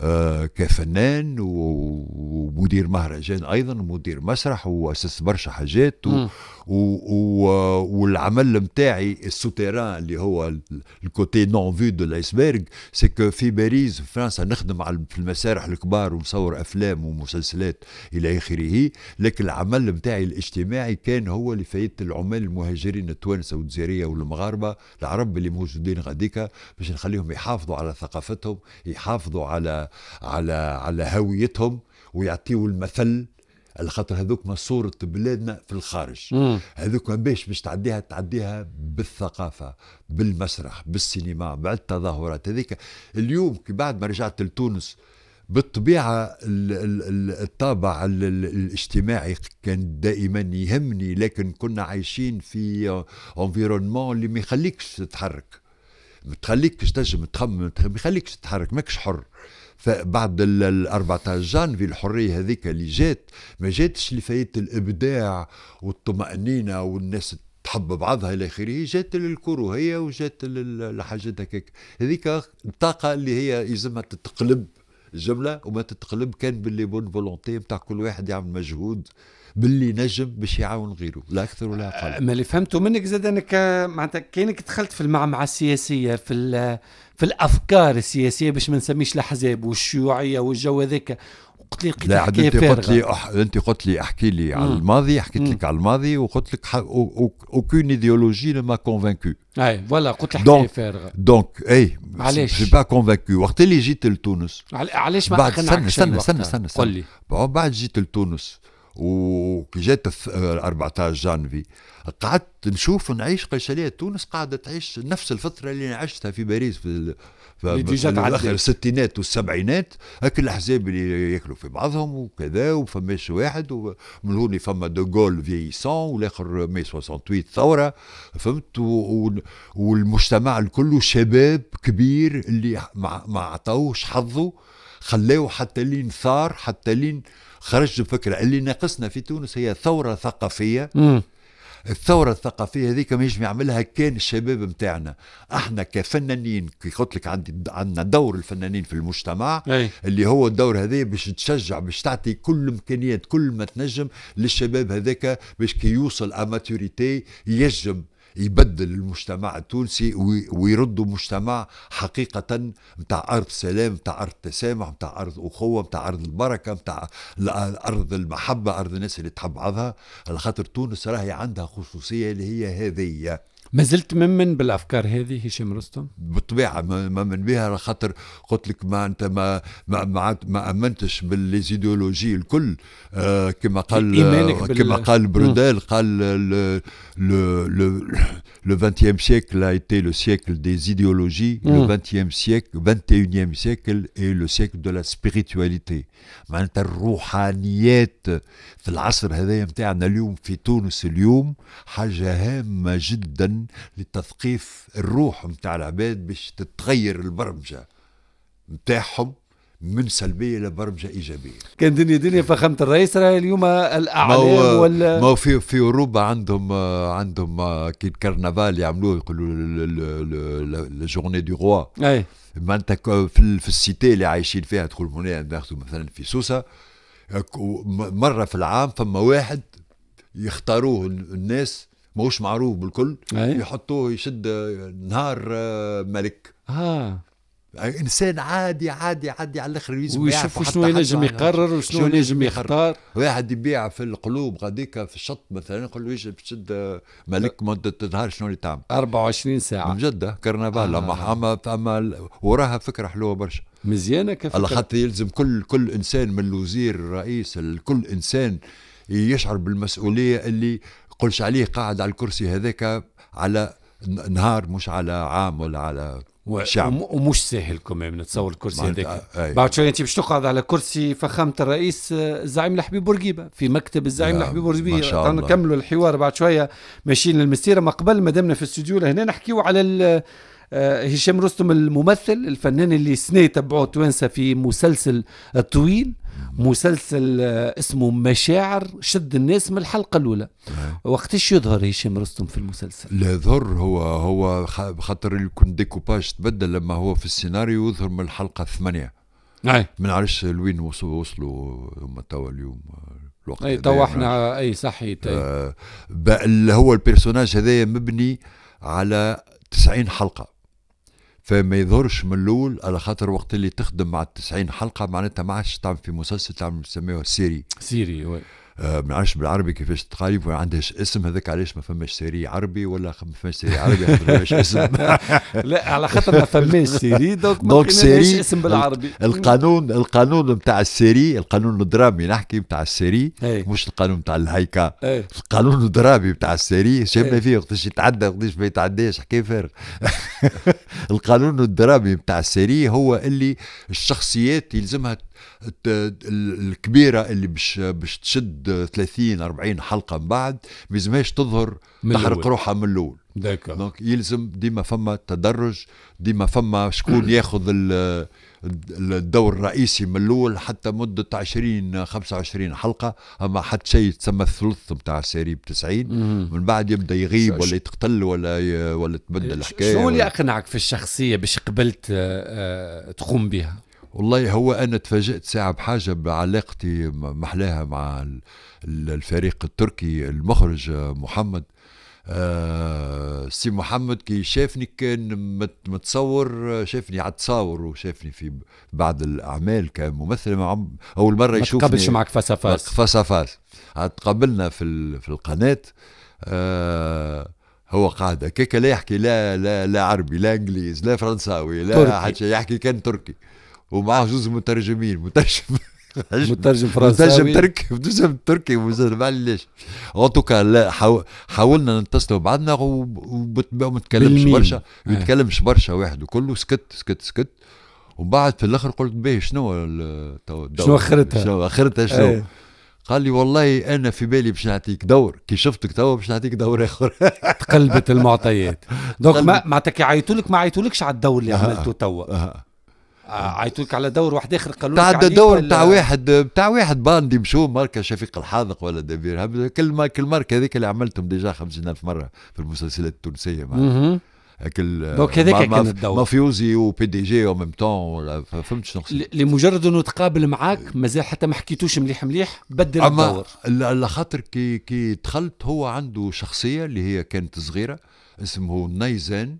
آه، كفنان ومدير مهرجان ايضا ومدير مسرح واسست برشا حاجات و و و والعمل نتاعي السوتيران اللي هو الكوتي نون فيو دو الايسبرغ سكو في باريس في فرنسا نخدم على في المسارح الكبار ونصور افلام ومسلسلات الى اخره لكن العمل نتاعي الاجتماعي كان هو لفائده العمال المهاجرين التوانسه والجزائريه والمغاربه العرب اللي موجودين غاديكا باش نخليهم يحافظوا على ثقافتهم يحافظوا على على على هويتهم ويعطيوا المثل على خاطر هذوك ما صورة بلادنا في الخارج هذوك ما باش باش تعديها تعديها بالثقافة بالمسرح بالسينما بالتظاهرات هذيك اليوم بعد ما رجعت لتونس بالطبيعة الطابع الاجتماعي كان دائما يهمني لكن كنا عايشين في انفيرونمون اللي ما يخليكش تتحرك ما تخليكش تنجم تخمم ما يخليكش تتحرك ماكش حر فبعد ال 14 جانفي الحريه هذيك اللي جات ما جاتش لفايت الابداع والطمانينه والناس تحب بعضها الى اخره جات للكروهيه وجات للحاجات هكاك هذيك الطاقه اللي هي يلزمها تتقلب الجمله وما تتقلب كان باللي بون فولونتي نتاع كل واحد يعمل مجهود باللي نجم باش يعاون غيره لا اكثر ولا اقل ما اللي فهمته منك زاد انك معناتها كانك دخلت في المعمعه السياسيه في في الافكار السياسيه باش ما نسميش الاحزاب والشيوعيه والجو هذاك قلت لي لا عاد انت قلت لي أح... انت قلت لي احكي لي على الماضي حكيت لك على الماضي وقلت لك ح... أو... اوكون ايديولوجي ما كونفانكو اي فوالا قلت لك حكايه فارغه دونك اي علاش جي با كونفانكو وقت اللي جيت لتونس علاش ما بعد استنى استنى استنى استنى قول لي بعد جيت لتونس وكي جات 14 آه، جانفي قعدت نشوف نعيش قيشالية تونس قاعدة تعيش نفس الفترة اللي عشتها في باريس في الاخر الستينات والسبعينات هاك الاحزاب اللي ياكلوا في بعضهم وكذا وفماش واحد ومن هون فما دو جول فييسون والاخر مي 68 ثوره فهمت والمجتمع الكل شباب كبير اللي ما عطاوش حظه خلاوه حتى لين ثار حتى لين خرج بفكره اللي ناقصنا في تونس هي ثوره ثقافيه مم. الثوره الثقافيه هذيك ما يجب يعملها كان الشباب نتاعنا احنا كفنانين كي قلت لك عندي عندنا دور الفنانين في المجتمع أي. اللي هو الدور هذي باش تشجع باش تعطي كل امكانيات كل ما تنجم للشباب هذاك باش كي يوصل اماتوريتي يجم يبدل المجتمع التونسي ويردوا مجتمع حقيقة متاع أرض سلام متاع أرض تسامح متاع أرض أخوة متاع أرض البركة متاع أرض المحبة أرض الناس اللي تحب بعضها على خاطر تونس راهي عندها خصوصية اللي هي هذية ما زلت ممن بالافكار هذه هشام رستم؟ بالطبيعه ممن بها على خاطر قلت لك ما انت ما ما ما, ما امنتش بالليزيديولوجي الكل آه كما قال آه، كما بال... قال برودال قال لو 20 سيكل siècle a été le siècle des لو 20 سيكل 21 سيكل اي لو سيكل دو لا سبيريتواليتي معناتها الروحانيات في العصر هذا نتاعنا اليوم في تونس اليوم حاجه هامه جدا لتثقيف الروح نتاع العباد باش تتغير البرمجه نتاعهم من سلبيه لبرمجه ايجابيه. كان دنيا دنيا فخامه الرئيس راهي اليوم الاعلام وال... ما في في اوروبا عندهم عندهم كي الكرنفال يعملوه يقولوا جورني دو روا اي معناتها في, في السيتي اللي عايشين فيها تقول هنا ناخذوا يعني مثلا في سوسه مره في العام فما واحد يختاروه الناس ماهوش معروف بالكل يحطوه يشد نهار آه، ملك ها آه. يعني انسان عادي عادي عادي على الاخر يلزم ويشوف شنو ينجم يقرر وشنو ينجم يختار واحد يبيع في القلوب غاديك في الشط مثلا يقول له يجي تشد آه، ملك مده نهار شنو اللي تعمل 24 ساعه من جده كرنفال آه. اما اما اما وراها فكره حلوه برشا مزيانه كفكره على خاطر يلزم كل كل انسان من الوزير الرئيس كل انسان يشعر بالمسؤوليه اللي قلش عليه قاعد على الكرسي هذاك على نهار مش على عام ولا على و... شعب ومش سهل كمان نتصور الكرسي هذاك بعد شويه انت باش تقعد على كرسي فخامه الرئيس الزعيم آه، الحبيب بورقيبه في مكتب الزعيم نعم، الحبيب بورقيبه نكملوا الحوار بعد شويه ماشيين للمسيره ما قبل ما دامنا في الاستوديو هنا نحكيو على ال... آه، هشام رستم الممثل الفنان اللي سنة تبعوه توانسة في مسلسل طويل مسلسل آه، اسمه مشاعر شد الناس من الحلقة الأولى نعم. وقتاش يظهر هشام رستم في المسلسل لا يظهر هو هو خاطر يكون ديكوباج تبدل لما هو في السيناريو يظهر من الحلقة الثمانية ما نعرفش لوين وصلوا هما توا اليوم الوقت اي توا احنا اي صحيت اي آه، هو البيرسوناج هذايا مبني على 90 حلقه فما يظهرش من الاول على خاطر وقت اللي تخدم مع 90 حلقه معناتها ما عادش تعمل في مسلسل تعمل يسميوه سيري سيري وي آه، ما نعرفش بالعربي كيفاش تقارب وما عندهاش اسم هذاك علاش ما فماش سيري عربي ولا ما فماش سيري عربي ما فماش اسم لا على خاطر ما فماش سيري دونك ما سيري اسم بالعربي القانون القانون نتاع السيري القانون الدرامي نحكي نتاع السيري مش القانون نتاع الهيكا القانون الدرامي نتاع السيري شفنا فيه وقتاش يتعدى وقتاش ما يتعداش حكايه فارغ القانون الدرامي بتاع السيري هو اللي الشخصيات يلزمها الكبيره اللي باش باش تشد 30 40 حلقه من بعد ما يلزمهاش تظهر تحرق روحها من الاول دونك يلزم ديما فما تدرج ديما فما شكون ياخذ الدور الرئيسي من الاول حتى مده 20 25 حلقه اما حتى شيء تسمى الثلث نتاع السيري ب 90 من بعد يبدا يغيب ولا يتقتل ولا ولا تبدل الحكايه شو اللي اقنعك في الشخصيه باش قبلت آه، آه، تقوم بها؟ والله هو انا تفاجات ساعه بحاجه بعلاقتي محلاها مع الفريق التركي المخرج آه، محمد آه، سي محمد كي شافني كان متصور شافني على التصاور وشافني في بعض الاعمال كممثل اول مره يشوفني ما تقابلش معك فاس فاس فاس فاس تقابلنا في في القناه آه هو قاعد هكاك لا يحكي لا لا لا عربي لا انجليز لا فرنساوي لا حتى يحكي كان تركي ومعه جزء مترجمين مترجم مترجم فرنساوي مترجم تركي مترجم تركي معلش اون توكا لا حاولنا نتصلوا بعضنا وما تكلمش برشا ما آه. تكلمش برشا واحد وكله سكت سكت سكت وبعد في الاخر قلت باهي شنو شنو اخرتها شنو اخرتها شنو أيه. قال لي والله انا في بالي باش نعطيك دور كي شفتك توا باش نعطيك دور اخر تقلبت المعطيات دونك معناتها كي عيطوا لك ما عيطولكش على الدور اللي عملته توا عيطوا آه، لك على دور واحد اخر قالوا لك تعدى دور بتاع واحد بتاع واحد باندي مشو ماركه شفيق الحاذق ولا دبير كل ما كل ماركه هذيك اللي عملتهم ديجا 50000 مره في المسلسلات التونسيه معناها كل دونك هذاك كان الدور مافيوزي وبي دي جي او ميم تون فهمت شنو لمجرد انه تقابل معاك مازال حتى ما حكيتوش مليح مليح بدل أما الدور على خاطر كي كي دخلت هو عنده شخصيه اللي هي كانت صغيره اسمه نيزان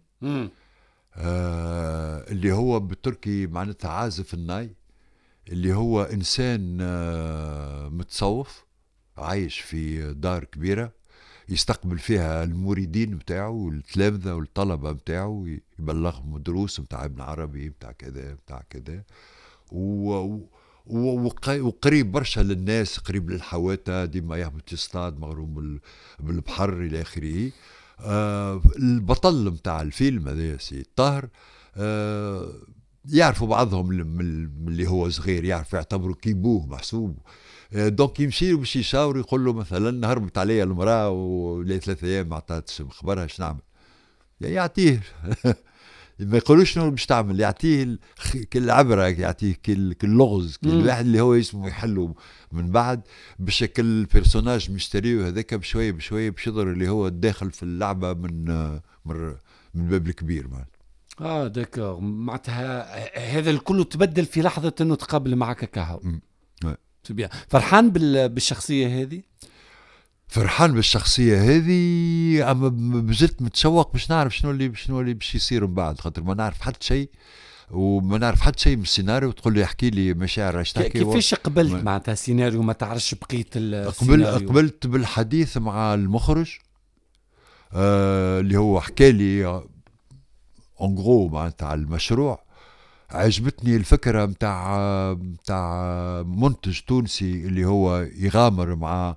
آه، اللي هو بالتركي معناتها عازف الناي اللي هو انسان آه، متصوف عايش في دار كبيره يستقبل فيها المريدين نتاعو والتلامذه والطلبه نتاعو يبلغهم دروس نتاع ابن عربي نتاع كذا نتاع كذا وقريب برشا للناس قريب للحواتة ديما يهبط يصطاد مغروم بالبحر الى اخره البطل نتاع الفيلم هذا سي طاهر آه، يعرفوا بعضهم اللي هو صغير يعرف يعتبروا كيبوه محسوب آه، دونك يمشي باش يشاور يقول له مثلا هربت عليا المراه ولا ثلاثة ايام ما عطاتش مخبرها خبرها شنو نعمل يعني يعطيه ما يقولوش شنو باش تعمل يعطيه كل عبره يعطيه كل كل لغز كل واحد اللي هو اسمه يحلو من بعد بشكل بيرسوناج مشتريه هذاك بشويه بشويه باش اللي هو داخل في اللعبه من من, من باب الكبير معناتها اه داكور معناتها هذا الكل تبدل في لحظه انه تقابل معك كهو فرحان بالشخصيه هذه فرحان بالشخصيه هذه اما بزت متشوق باش نعرف شنو اللي شنو اللي باش يصير من بعد خاطر ما نعرف حتى شيء وما نعرف حتى شيء من السيناريو تقول لي احكي لي مشاعر اش تحكي كيفاش قبلت ما... معناتها السيناريو ما تعرفش بقيه السيناريو قبل قبلت بالحديث مع المخرج آه اللي هو حكى لي اون جرو معناتها على المشروع عجبتني الفكره نتاع نتاع منتج تونسي اللي هو يغامر مع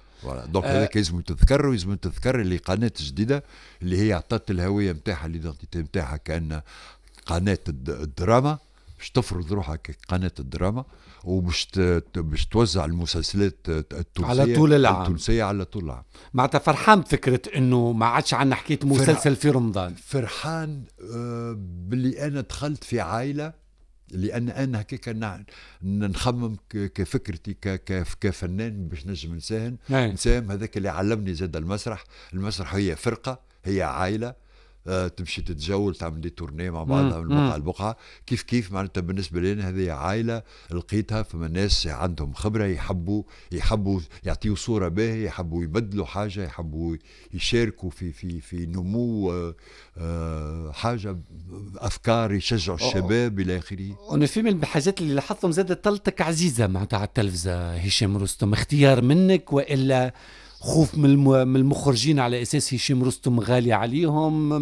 فوالا دونك هذاك لازم تذكر ولازم تذكر اللي قناه جديده اللي هي عطات الهويه نتاعها الايدنتيتي نتاعها كان قناه الدراما باش تفرض روحها كقناه الدراما وباش باش توزع المسلسلات التونسيه على طول العام التونسيه على طول العام معناتها فرحان بفكره انه ما عادش عندنا حكيت مسلسل في رمضان فرحان آه، باللي انا دخلت في عائله لان انا هكاك نخمم كفكرتي كفنان باش نجم نساهم نعم. نساهم هذاك اللي علمني زاد المسرح المسرح هي فرقه هي عائله آه، تمشي تتجول تعمل دي تورني مع بعضها من بقعه لبقعه كيف كيف معناتها بالنسبه لنا هذه عائله لقيتها فما ناس عندهم خبره يحبوا يحبوا يعطيوا صوره باهيه يحبوا يبدلوا حاجه يحبوا يشاركوا في في في نمو آه، آه، حاجه افكار يشجعوا الشباب الى اخره. انا في من الحاجات اللي لاحظتهم زادت طلتك عزيزه معناتها على التلفزه هشام رستم اختيار منك والا خوف من من المخرجين على اساس هشام رستم غالي عليهم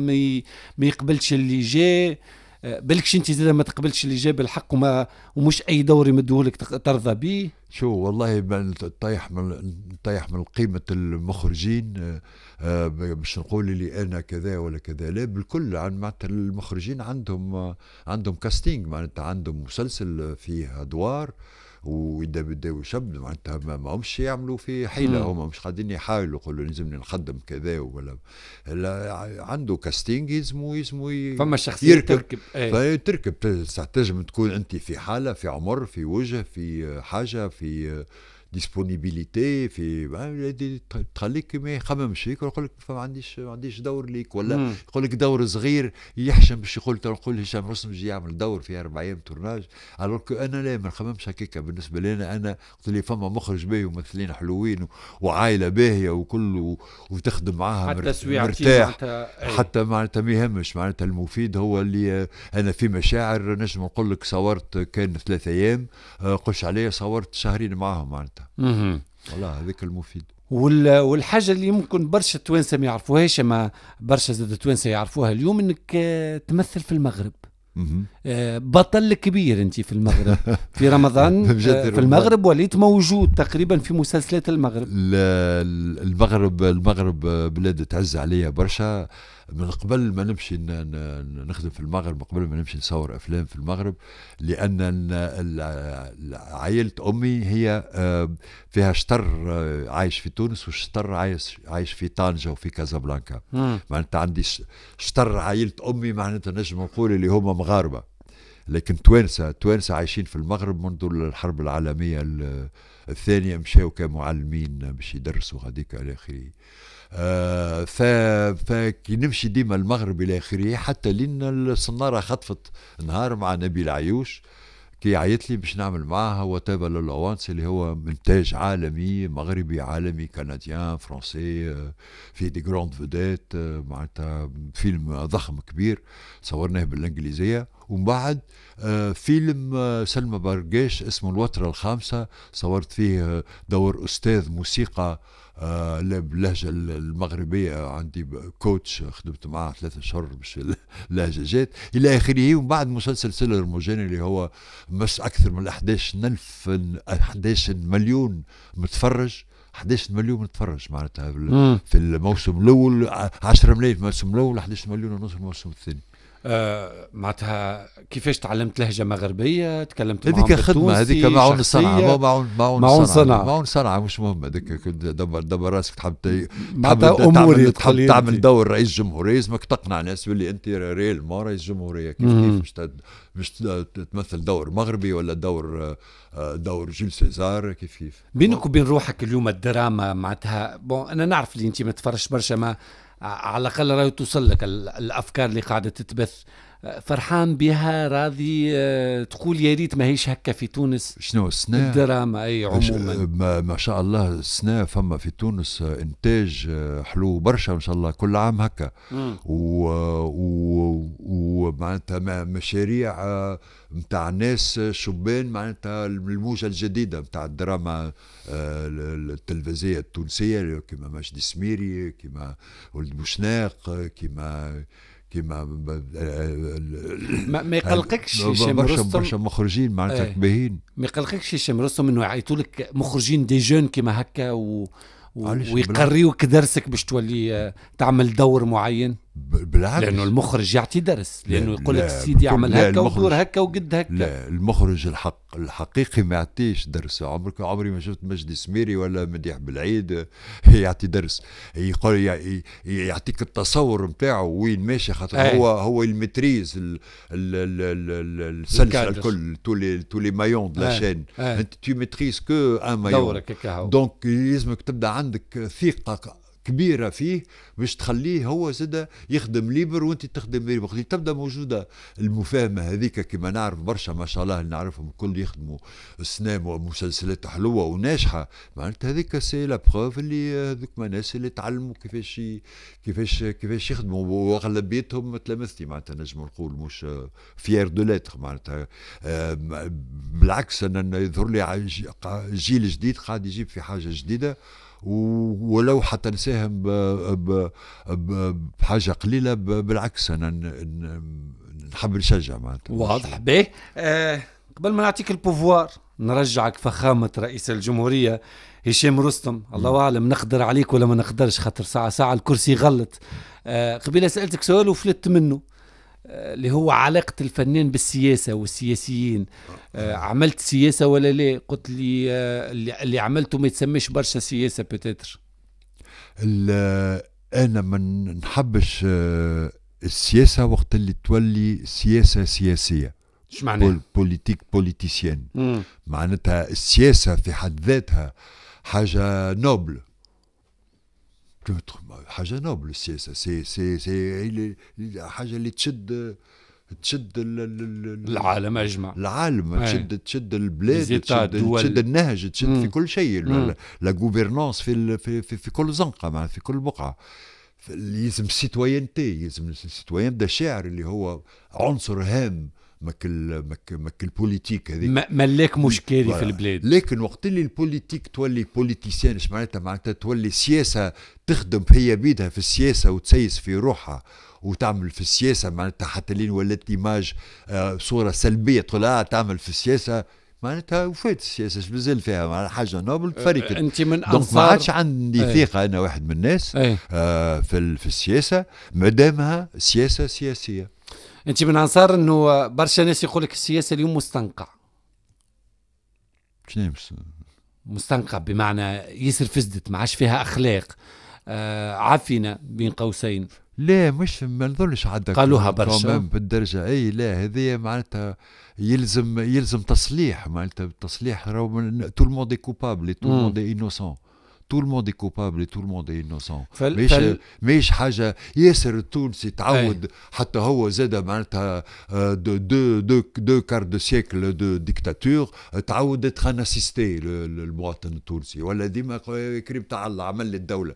ما يقبلش اللي جاء أه، بالكش انت زاد ما تقبلش اللي جاء بالحق وما ومش اي دور يمدهولك ترضى به شو والله طيح من طيح من قيمه المخرجين أه، أه، باش نقول لي انا كذا ولا كذا لا بالكل عن معناتها المخرجين عندهم عندهم كاستينج معناتها عندهم مسلسل فيه ادوار ويبدا بداو شب معناتها ما همش يعملوا في حيله هما مش قاعدين يحاولوا يقولوا لازمني نخدم كذا ولا عنده كاستينج يلزمو يلزمو فما شخصيه يركب تركب ايه. تركب تنجم تكون انت في حاله في عمر في وجه في حاجه في ديسبونيبيليتي في تخليك ما يخممش يقول لك ما عنديش ما عنديش دور ليك ولا يقول لك دور صغير يحشم باش يقول نقول هشام رسم يجي يعمل دور في اربع ايام تورناج الوغ انا لا ما نخممش هكاك بالنسبه لي انا انا قلت لي فما مخرج باهي وممثلين حلوين وعائله باهيه وكل وتخدم معاها مرتاح حتى معناتها ما يهمش معناتها المفيد هو اللي انا في مشاعر نجم نقول لك صورت كان ثلاثة ايام آه، قش عليا صورت شهرين معاهم معناتها اها والله هذاك المفيد والحاجه اللي يمكن برشا التوانسة ما يعرفوهاش اما برشا زاد التوانسة يعرفوها اليوم انك آه، تمثل في المغرب آه، بطل كبير انت في المغرب في رمضان آه، في المغرب وليت موجود تقريبا في مسلسلات المغرب المغرب المغرب بلاد تعز عليها برشا من قبل ما نمشي نخدم في المغرب قبل ما نمشي نصور افلام في المغرب لان عائله امي هي آه، فيها شطر آه، عايش في تونس وشطر عايش عايش في طنجه وفي كازابلانكا معناتها عندي شطر عائله امي معناتها نجم نقول اللي هما مغاربه لكن توانسه توانسه عايشين في المغرب منذ الحرب العالميه الثانيه مشاو كمعلمين باش يدرسوا هذيك الى اخره آه، ف فكي نمشي ديما المغرب الى اخره حتى لين الصناره خطفت نهار مع نبيل عيوش كي عيط لي باش نعمل معاها وتابا لوانس اللي هو منتاج عالمي مغربي عالمي كنديان فرنسي آه، في دي جراند آه، فودات معناتها فيلم ضخم كبير صورناه بالانجليزيه ومن بعد فيلم سلمى برقاش اسمه الوتره الخامسه صورت فيه دور استاذ موسيقى آه باللهجه المغربيه عندي كوتش خدمت معاه ثلاثة اشهر باش اللهجه جات الى اخره ومن بعد مسلسل سيلر موجاني اللي هو مس اكثر من 11 الف 11 مليون متفرج 11 مليون متفرج معناتها في الموسم الاول 10 ملايين في الموسم الاول 11 مليون ونص في الموسم الثاني آه معناتها كيفاش تعلمت لهجه مغربيه تكلمت هذيك خدمه هذيك معون صنعة معون معون معون صنعه معون صنعه مش مهم هذيك دبر دبر راسك تحب تعمل اموري تحب تعمل دور رئيس جمهوريه لازمك تقنع الناس باللي انت ما رئيس جمهوريه كيف كيف مش مش تمثل دور مغربي ولا دور آه، دور جيل سيزار كيف كيف بينك وبين روحك اليوم الدراما معناتها بون انا نعرف اللي انت ما تفرجش برشا ما على الاقل راهي توصل لك الافكار اللي قاعده تتبث فرحان بها راضي آه، تقول يا ريت ما هيش هكا في تونس شنو السنا الدراما اي آه، عموما ما شاء الله السنا فما في تونس آه، انتاج حلو برشا ما شاء الله كل عام هكا ومعناتها مشاريع نتاع ناس شبان معناتها الموجه الجديده نتاع الدراما التلفزيه التونسيه كما مجدي سميري كما ولد بوشناق كما كيما ما, ما يقلقكش هشام رستم برشا مخرجين معناتها ايه باهين ما يقلقكش هشام رستم انه يعيطوا لك مخرجين دي جون كيما هكا و... و... ويقريوك درسك باش تولي تعمل دور معين بالعكس لانه المخرج يعطي درس لانه يقول لك سيدي اعمل هكا ودور هكا وقد هكا لا المخرج الحق الحقيقي ما يعطيش درس عمرك عمري ما شفت مجدي سميري ولا مديح بالعيد يعطي درس يقول يعطيك التصور نتاعو وين ماشي خاطر إيه. هو هو المتريز السلسله الكل تولي تولي مايون دو ايه انت تو ميتريز كو ان مايون دورك دونك لازمك تبدا عندك ثقه كبيره فيه باش تخليه هو زاد يخدم ليبر وانت تخدم ليبر وقت تبدا موجوده المفاهمه هذيك كما نعرف برشا ما شاء الله اللي نعرفهم الكل يخدموا السنام ومسلسلات حلوه وناجحه معناتها هذيك سي لا بروف اللي هذوك الناس اللي تعلموا كيفاش كيفاش كيفاش يخدموا واغلبيتهم تلامذتي معناتها نجم نقول مش فيير دو ليتر معناتها بالعكس انا يظهر لي جيل جديد قاعد يجيب في حاجه جديده ولو حتى نساهم بحاجه قليله بالعكس انا نحب نشجع معناتها واضح باهي آه قبل ما نعطيك البوفوار نرجعك فخامه رئيس الجمهوريه هشام رستم الله اعلم نقدر عليك ولا ما نقدرش خاطر ساعه ساعه الكرسي غلط آه قبيله سالتك سؤال وفلت منه اللي هو علاقة الفنان بالسياسة والسياسيين آه، عملت سياسة ولا لا قلت لي آه، اللي عملته ما يتسميش برشا سياسة بتتر أنا ما نحبش آه، السياسة وقت اللي تولي سياسة سياسية ايش معناها؟ بوليتيك بوليتيسيان معناتها السياسة في حد ذاتها حاجة نوبل حاجه نوبل السياسه سي سي سي حاجه اللي تشد تشد العالم اجمع العالم أي. تشد تشد البلاد تشد, دول. تشد النهج تشد مم. في كل شيء لا غوفرنونس في, في, في في كل زنقه في كل بقعه يلزم السيتوينتي يلزم السيتوين ده الشاعر اللي هو عنصر هام ماك ماك بوليتيك البوليتيك هذيك ملاك مشكلي في البلاد لكن وقت اللي البوليتيك تولي بوليتيسيان اش معناتها معناتها تولي سياسه تخدم هي بيدها في السياسه وتسيس في روحها وتعمل في السياسه معناتها حتى لين ولات ليماج آه، صوره سلبيه تقول اه تعمل في السياسه معناتها وفات السياسه اش مازال فيها حاجه نوبل تفركت انت من انصار ما عادش عندي ايه. ثقه انا واحد من الناس ايه. آه في في السياسه ما دامها سياسه سياسيه انت من انصار انه برشا ناس يقول لك السياسه اليوم مستنقع شنو مستنقع بمعنى ياسر فزدت ما عادش فيها اخلاق آه عفنه بين قوسين لا مش ما نظنش عندك قالوها برشا بالدرجه اي لا هذه معناتها يلزم يلزم تصليح معناتها التصليح راهو تو الموند كوبابل تو الموند انوسون tout le monde est coupable et tout le monde est innocent فال... مش فال... مش حاجه ياسر التونسي تعود أي. حتى هو زاد معناتها آه، دو دو دو دو كار دو سيكل دو ديكتاتور تعود اتر اسيستي المواطن التونسي ولا ديما كريم تاع الله عمل الدوله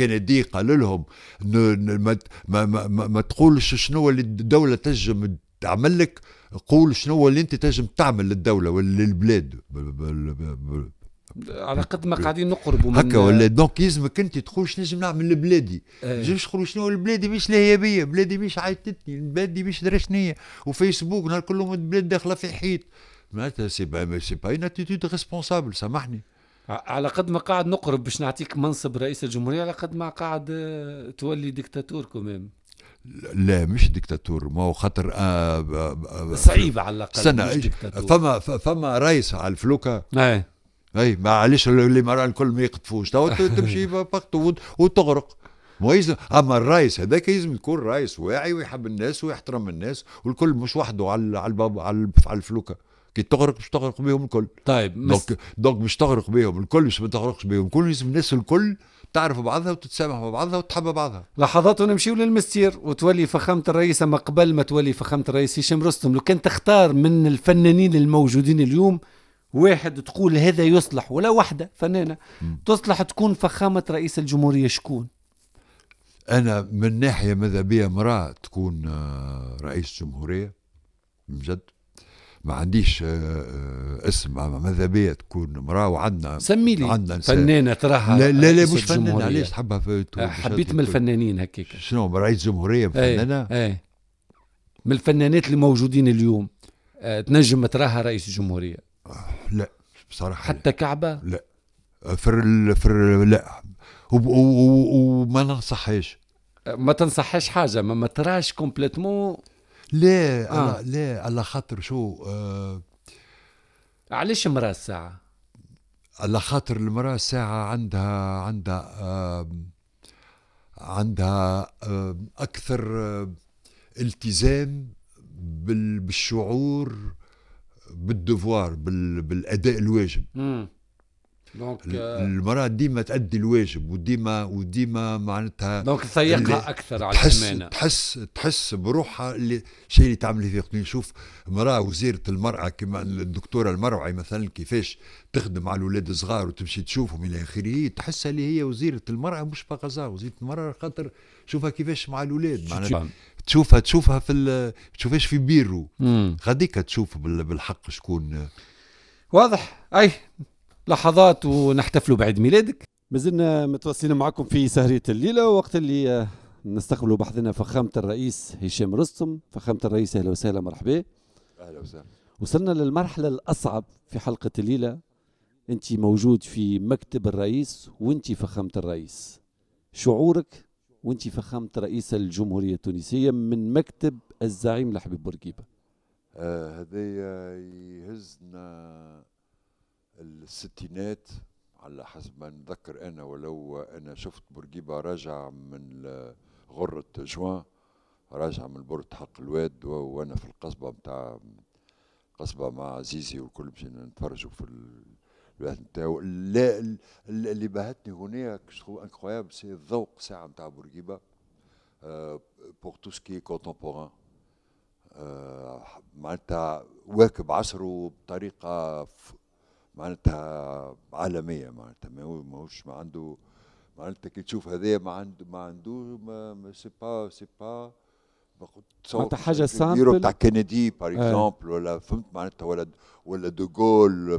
دي قال لهم ما, ما, ما, ما تقولش شنو اللي الدوله تنجم تعمل لك قول شنو اللي انت تنجم تعمل للدوله وللبلاد على قد ما قاعدين نقربوا من هكا ولا دونك يلزمك انت تقول شنو نجم نعمل لبلادي نجم إيه. نقول شنو البلادي مش لاهيه بيا بلادي مش عيطتني بلادي مش درا شنيا وفيسبوك نهار كلهم البلاد داخله في حيط معناتها سي با سي با اون اتيتود ريسبونسابل سامحني على قد ما قاعد نقرب باش نعطيك منصب رئيس الجمهوريه على قد ما قاعد آه، تولي ديكتاتور كمان لا مش ديكتاتور ما هو خاطر آه صعيب على الاقل فما فما رئيس على الفلوكه إيه. اي اللي الامراء الكل ما يقطفوش تو تمشي بخت وتغرق مويز اما الرئيس هذاك لازم يكون رئيس واعي ويحب الناس ويحترم الناس والكل مش وحده على على الباب على الفلوكه كي تغرق مش تغرق بهم الكل طيب دونك دونك مش تغرق بهم الكل مش ما تغرقش بهم الكل لازم الناس الكل تعرف بعضها وتتسامح مع بعضها وتحب بعضها لحظات ونمشيو للمستير وتولي فخامه الرئيس اما قبل ما تولي فخامه الرئيس هشام رستم لو كان تختار من الفنانين الموجودين اليوم واحد تقول هذا يصلح ولا وحده فنانه تصلح تكون فخامه رئيس الجمهوريه شكون؟ انا من ناحيه ماذا بيا امراه تكون آه، رئيس جمهوريه بجد ما عنديش آه، آه، اسم ماذا بيا تكون امراه وعندنا سمي لي عندنا فنانه تراها لا لا, لا مش فنانه علاش تحبها في حبيت من الفنانين هكاك شنو رئيس جمهوريه فنانه؟ ايه, ايه من الفنانات اللي موجودين اليوم تنجم تراها رئيس الجمهوريه لا بصراحه حتى لا. كعبه لا فر فر لا وما ننصحهاش ما تنصحهاش حاجه ما, ما تراش كومبليتمون لا آه. لا على خاطر شو آه علاش مرا الساعه على خاطر المراه الساعه عندها عندها آه عندها آه اكثر آه التزام بالشعور بالدفوار بال... بالاداء الواجب مم. دونك euh المراه ديما تأدي الواجب وديما وديما معناتها دونك تسيقها اكثر على تحس الامانه تحس تحس بروحها اللي الشيء اللي تعمل فيه كنت نشوف مراه وزيره المراه كما الدكتوره المرعي مثلا كيفاش تخدم على الاولاد الصغار وتمشي تشوفهم الى اخره تحسها اللي هي وزيره المراه مش بقزا وزيره المراه خاطر شوفها كيفاش مع الاولاد معناتها تشوفها تشوفها في تشوفهاش في بيرو غاديك تشوف بالحق شكون واضح اي لحظات ونحتفلوا بعيد ميلادك مازلنا متواصلين معكم في سهرية الليلة وقت اللي آه، نستقبلوا بحضنا فخامة الرئيس هشام رستم فخامة الرئيس أهلا وسهلا مرحبا أهلا وسهلا وصلنا للمرحلة الأصعب في حلقة الليلة أنت موجود في مكتب الرئيس وأنت فخامة الرئيس شعورك وانت فخامه رئيس الجمهوريه التونسيه من مكتب الزعيم لحبيب بورقيبه آه هذايا يهزنا الستينات على حسب ما نذكر انا ولو انا شفت بورقيبه راجع من غره جوان راجع من برد حق الواد وانا في القصبه نتاع قصبه مع عزيزي والكل مشينا نتفرجوا في اللي بهتني هناك جو انكرويابل سي الذوق ساعه نتاع بورقيبه بور تو سكي كونتمبوران معناتها واكب عصره بطريقه معناتها عالميه معناتها ماهوش ما عنده معناتها كي تشوف هذايا ما عنده ما عنده سي با سي با Kennedy, par exemple, ou la ou De Gaulle,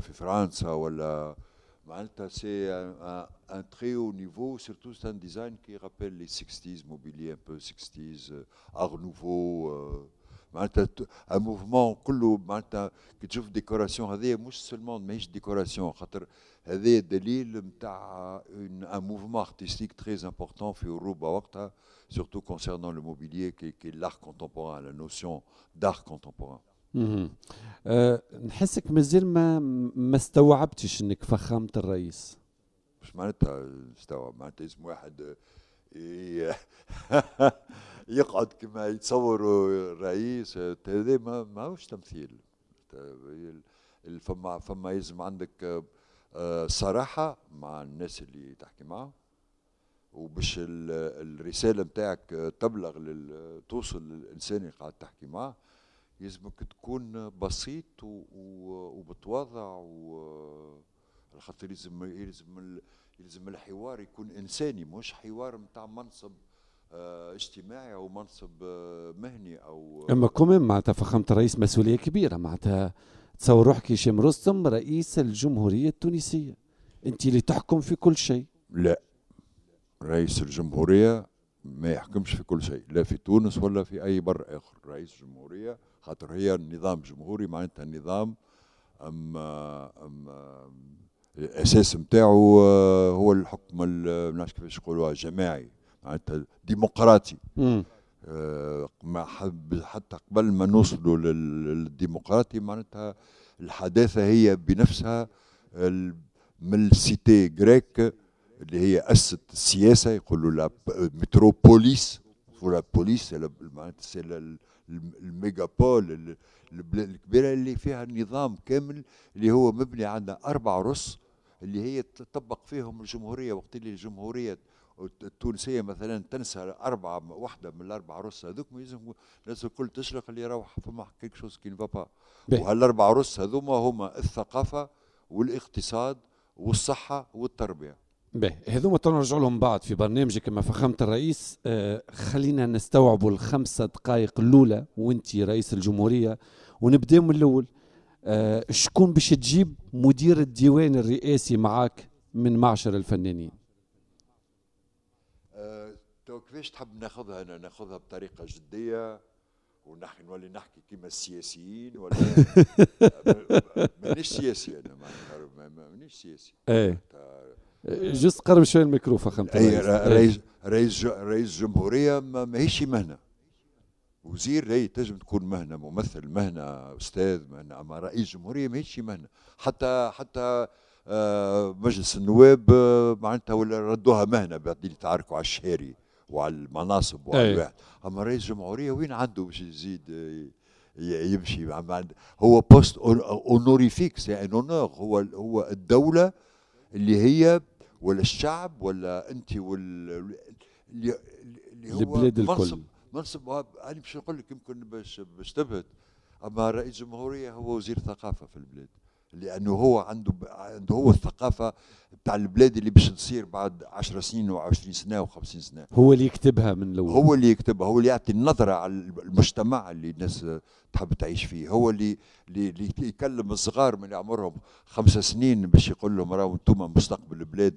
c'est un très niveau. Surtout, c'est un design qui rappelle les 60s, mobiliers un peu 60s, art nouveau. Euh un mouvement qui a une décoration, mais il pas seulement une décoration. c'est y a un mouvement artistique très important qui a été fait au Roubahar, surtout concernant le mobilier, l'art contemporain, la notion d'art contemporain. Je pense que je suis un peu plus important. Je suis un peu plus important. إيه. يقعد كما يتصوروا الرئيس هذا ما ماهوش تمثيل فما فما يلزم عندك آه، صراحه مع الناس اللي تحكي معهم وباش الرساله نتاعك تبلغ لل... توصل للانسان اللي قاعد تحكي معه يلزمك تكون بسيط و... و... وبتواضع و... خاطر يلزم يلزم يلزم الحوار يكون انساني مش حوار نتاع منصب آه، اجتماعي او منصب آه، مهني او آه. اما كومين معناتها فخامه الرئيس مسؤوليه كبيره معناتها تصور روحك هشام رستم رئيس الجمهوريه التونسيه انت اللي تحكم في كل شيء لا رئيس الجمهوريه ما يحكمش في كل شيء لا في تونس ولا في اي بر اخر رئيس الجمهوريه خاطر هي النظام جمهوري معناتها النظام اما اما الاساس نتاعو آه، هو الحكم ما نعرفش كيفاش يقولوها جماعي معناتها ديمقراطي آه، ما حتى قبل ما نوصلوا للديمقراطي معناتها الحداثه هي بنفسها من السيتي غريك اللي هي اسست السياسه يقولوا لا متروبوليس ولا بوليس معناتها الميجابول البلاد الكبيره اللي فيها النظام كامل اللي هو مبني عندنا اربع رؤوس اللي هي تطبق فيهم الجمهورية وقت اللي الجمهورية التونسية مثلا تنسى أربعة واحدة من الأربعة روس هذوك لازم الناس الكل تشرق اللي يروح فما كيك شوز كي با وهالأربعة روس هذوما هما الثقافة والاقتصاد والصحة والتربية باهي هذوما تنرجع لهم بعد في برنامجي كما فخمت الرئيس آه خلينا نستوعبوا الخمسة دقائق الأولى وأنت رئيس الجمهورية ونبدأ من الأول آه، شكون باش تجيب مدير الديوان الرئاسي معاك من معشر الفنانين آه، تو كيفاش تحب ناخذها انا ناخذها بطريقه جديه ونحكي نولي نحكي كيما السياسيين ولا مانيش سياسي انا مانيش سياسي ايه جست قرب شويه الميكرو فخمت إيه، رئيس رئيس إيه. رئيس جمهوريه ماهيش مهنه وزير هي تجم تكون مهنه ممثل مهنه استاذ مهنه اما رئيس جمهوريه ماهيش مهنه حتى حتى آه، مجلس النواب آه، معناتها ولا ردوها مهنه بعدين يتعاركوا على الشهاري وعلى المناصب وعلى إيه. الواحد اما رئيس جمهوريه وين عنده باش يزيد آه، يمشي هو بوست اونوريفيك سي ان اونور هو هو الدوله اللي هي ولا الشعب ولا انت وال اللي هو البلاد الكل منصب انا باش نقول لك يمكن باش باش تبهت اما رئيس الجمهوريه هو وزير ثقافه في البلاد لانه هو عنده عنده هو الثقافه بتاع البلاد اللي باش تصير بعد 10 سنين و20 سنه و50 سنه هو اللي يكتبها من الاول هو اللي يكتبها هو اللي يعطي النظره على المجتمع اللي الناس تحب تعيش فيه هو اللي اللي يكلم الصغار من عمرهم خمسة سنين باش يقول لهم راهو انتم مستقبل البلاد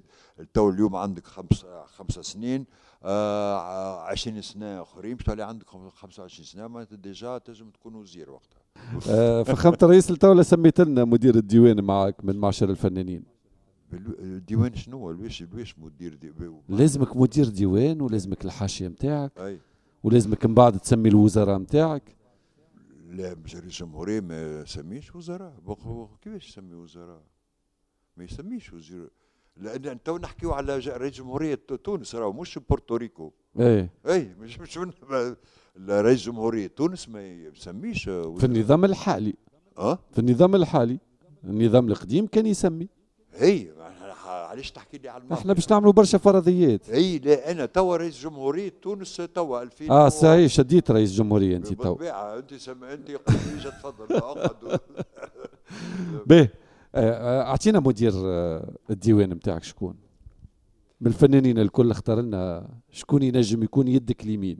تو اليوم عندك خمس خمسة سنين آه 20 سنه اخرين باش عندكم 25 سنه معناتها ديجا تنجم تكون وزير وقتها آه فخامه الرئيس التو سميت لنا مدير الديوان معك من معشر الفنانين الديوان شنو الويش الويش مدير ديوان لازمك مدير ديوان ولازمك الحاشيه نتاعك ولازمك من بعد تسمي الوزراء نتاعك لا رئيس الجمهوريه ما سميش وزراء كيفاش يسمي وزراء ما يسميش وزير لان تو نحكيو على رئيس جمهوريه تونس راهو مش بورتوريكو اي اي مش مش من رئيس جمهوريه تونس ما يسميش آه، في النظام الحالي اه في النظام الحالي النظام القديم كان يسمي اي علاش تحكي لي على الماضي احنا باش نعملوا برشا فرضيات اي لا انا توا رئيس جمهوريه تونس آه، توا 2000 اه صحيح شديت رئيس جمهوريه انت توا بالطبيعه انت سم... انت قلت تفضل اقعد باهي آه، اعطينا مدير آه، الديوان نتاعك شكون من الفنانين الكل اختار لنا شكون ينجم يكون يدك اليمين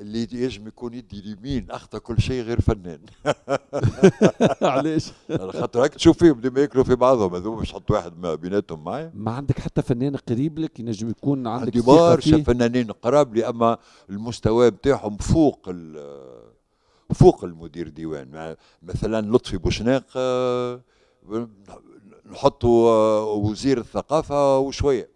اللي ينجم يكون يدي اليمين اخطا كل شيء غير فنان علاش؟ خاطر هاك تشوف فيهم ديما ياكلوا في بعضهم هذوما باش تحط واحد ما بيناتهم معايا ما عندك حتى فنان قريب لك ينجم يكون عندك عندي برشا فنانين قراب لي اما المستوى بتاعهم فوق فوق المدير ديوان مثلا لطفي بوشناق آه، نحطوا آه، وزير الثقافة وشوية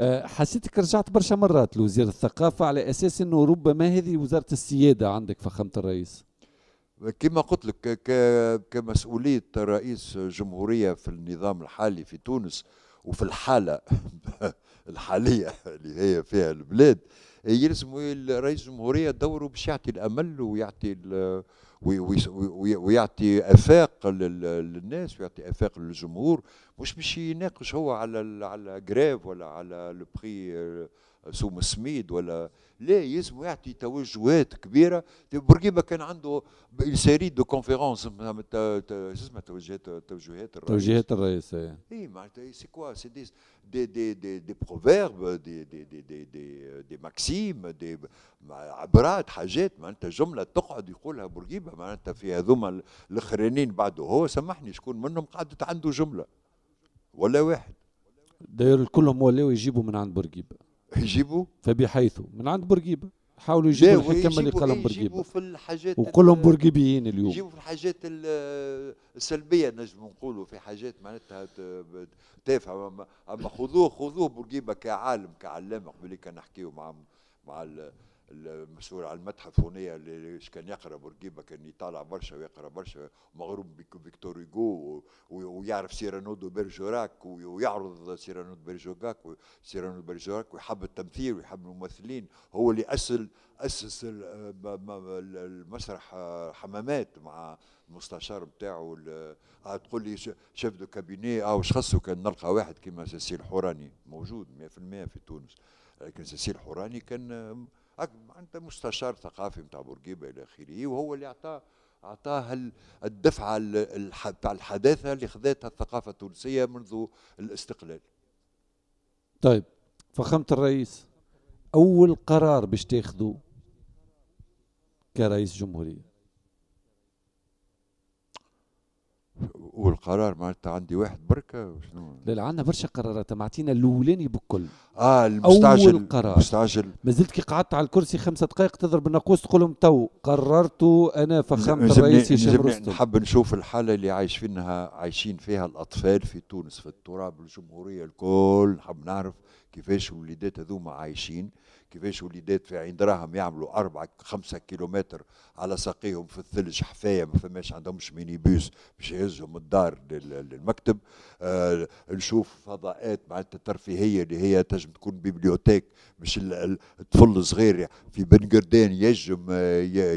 آه، حسيتك رجعت برشا مرات لوزير الثقافة على أساس أنه ربما هذه وزارة السيادة عندك فخامة الرئيس كما قلت لك كمسؤولية رئيس جمهورية في النظام الحالي في تونس وفي الحالة الحالية اللي هي فيها البلاد يلزم رئيس الجمهوريه دوره باش يعطي الامل ويعطي ويعطي افاق للناس ويعطي افاق للجمهور مش باش يناقش هو على على جريف ولا على لو بري سوم سميد ولا لا يلزم يعطي توجهات كبيره بورقيبه كان عنده سيري دو كونفيرونس شو اسمها توجهات توجهات الرئيس توجهات الرئيس إيه. اي معناتها سي كوا سي دي دي دي دي, دي بروفيرب دي دي دي دي دي, دي ماكسيم دي عبرات حاجات معناتها جمله تقعد يقولها بورقيبه معناتها في هذوما الاخرانيين بعده هو سامحني شكون منهم قعدت عنده جمله ولا واحد داير كلهم ولاو يجيبوا من عند بورقيبه يجيبوا فبحيث من عند بورقيبه حاولوا يجيبوا الحكم اللي قالهم بورقيبه في الحاجات وكلهم بورقيبيين اليوم يجيبوا في الحاجات السلبيه نجم نقولوا في حاجات معناتها تافهه اما خذوه خذوه بورقيبه كعالم كعلامه قبل كان نحكيو مع مع المسؤول على المتحف هنا اللي كان يقرا بورقيبه كان يطالع برشا ويقرا برشا مغروم بفيكتور هيجو ويعرف دو بيرجوراك ويعرض دو بيرجوراك سيرانودو بيرجوراك ويحب التمثيل ويحب الممثلين هو اللي اسس اسس المسرح حمامات مع المستشار بتاعه آه، تقول لي شيف دو كابيني اه واش خصو كان نلقى واحد كيما سيسيل حوراني موجود 100% في تونس لكن سيسيل حوراني كان انت مستشار ثقافي نتاع بورقيبه الى اخره وهو اللي اعطاه اعطاه الدفعه بتاع الحداثه اللي خذتها الثقافه التونسيه منذ الاستقلال. طيب فخامه الرئيس اول قرار باش تاخذه كرئيس جمهوريه والقرار معناتها عندي واحد بركه وشنو لا لا عندنا برشا قرارات معطينا الاولاني بالكل اه المستعجل اول قرار المستعجل ما زلت كي قعدت على الكرسي خمسة دقائق تضرب الناقوس تقول لهم تو قررت انا فخامه الرئيسي شمرستم نحب نشوف الحاله اللي عايش عايشين فيها الاطفال في تونس في التراب الجمهوريه الكل نحب نعرف كيفاش الوليدات هذوما عايشين كيفاش وليدات في عين دراهم يعملوا أربعة خمسة كيلومتر على ساقيهم في الثلج حفاية ما فماش عندهمش ميني مينيبوس باش يهزهم الدار للمكتب آه نشوف فضاءات معناتها الترفيهية اللي هي تنجم تكون بيبليوتيك مش الطفل الصغير في بن قردان ينجم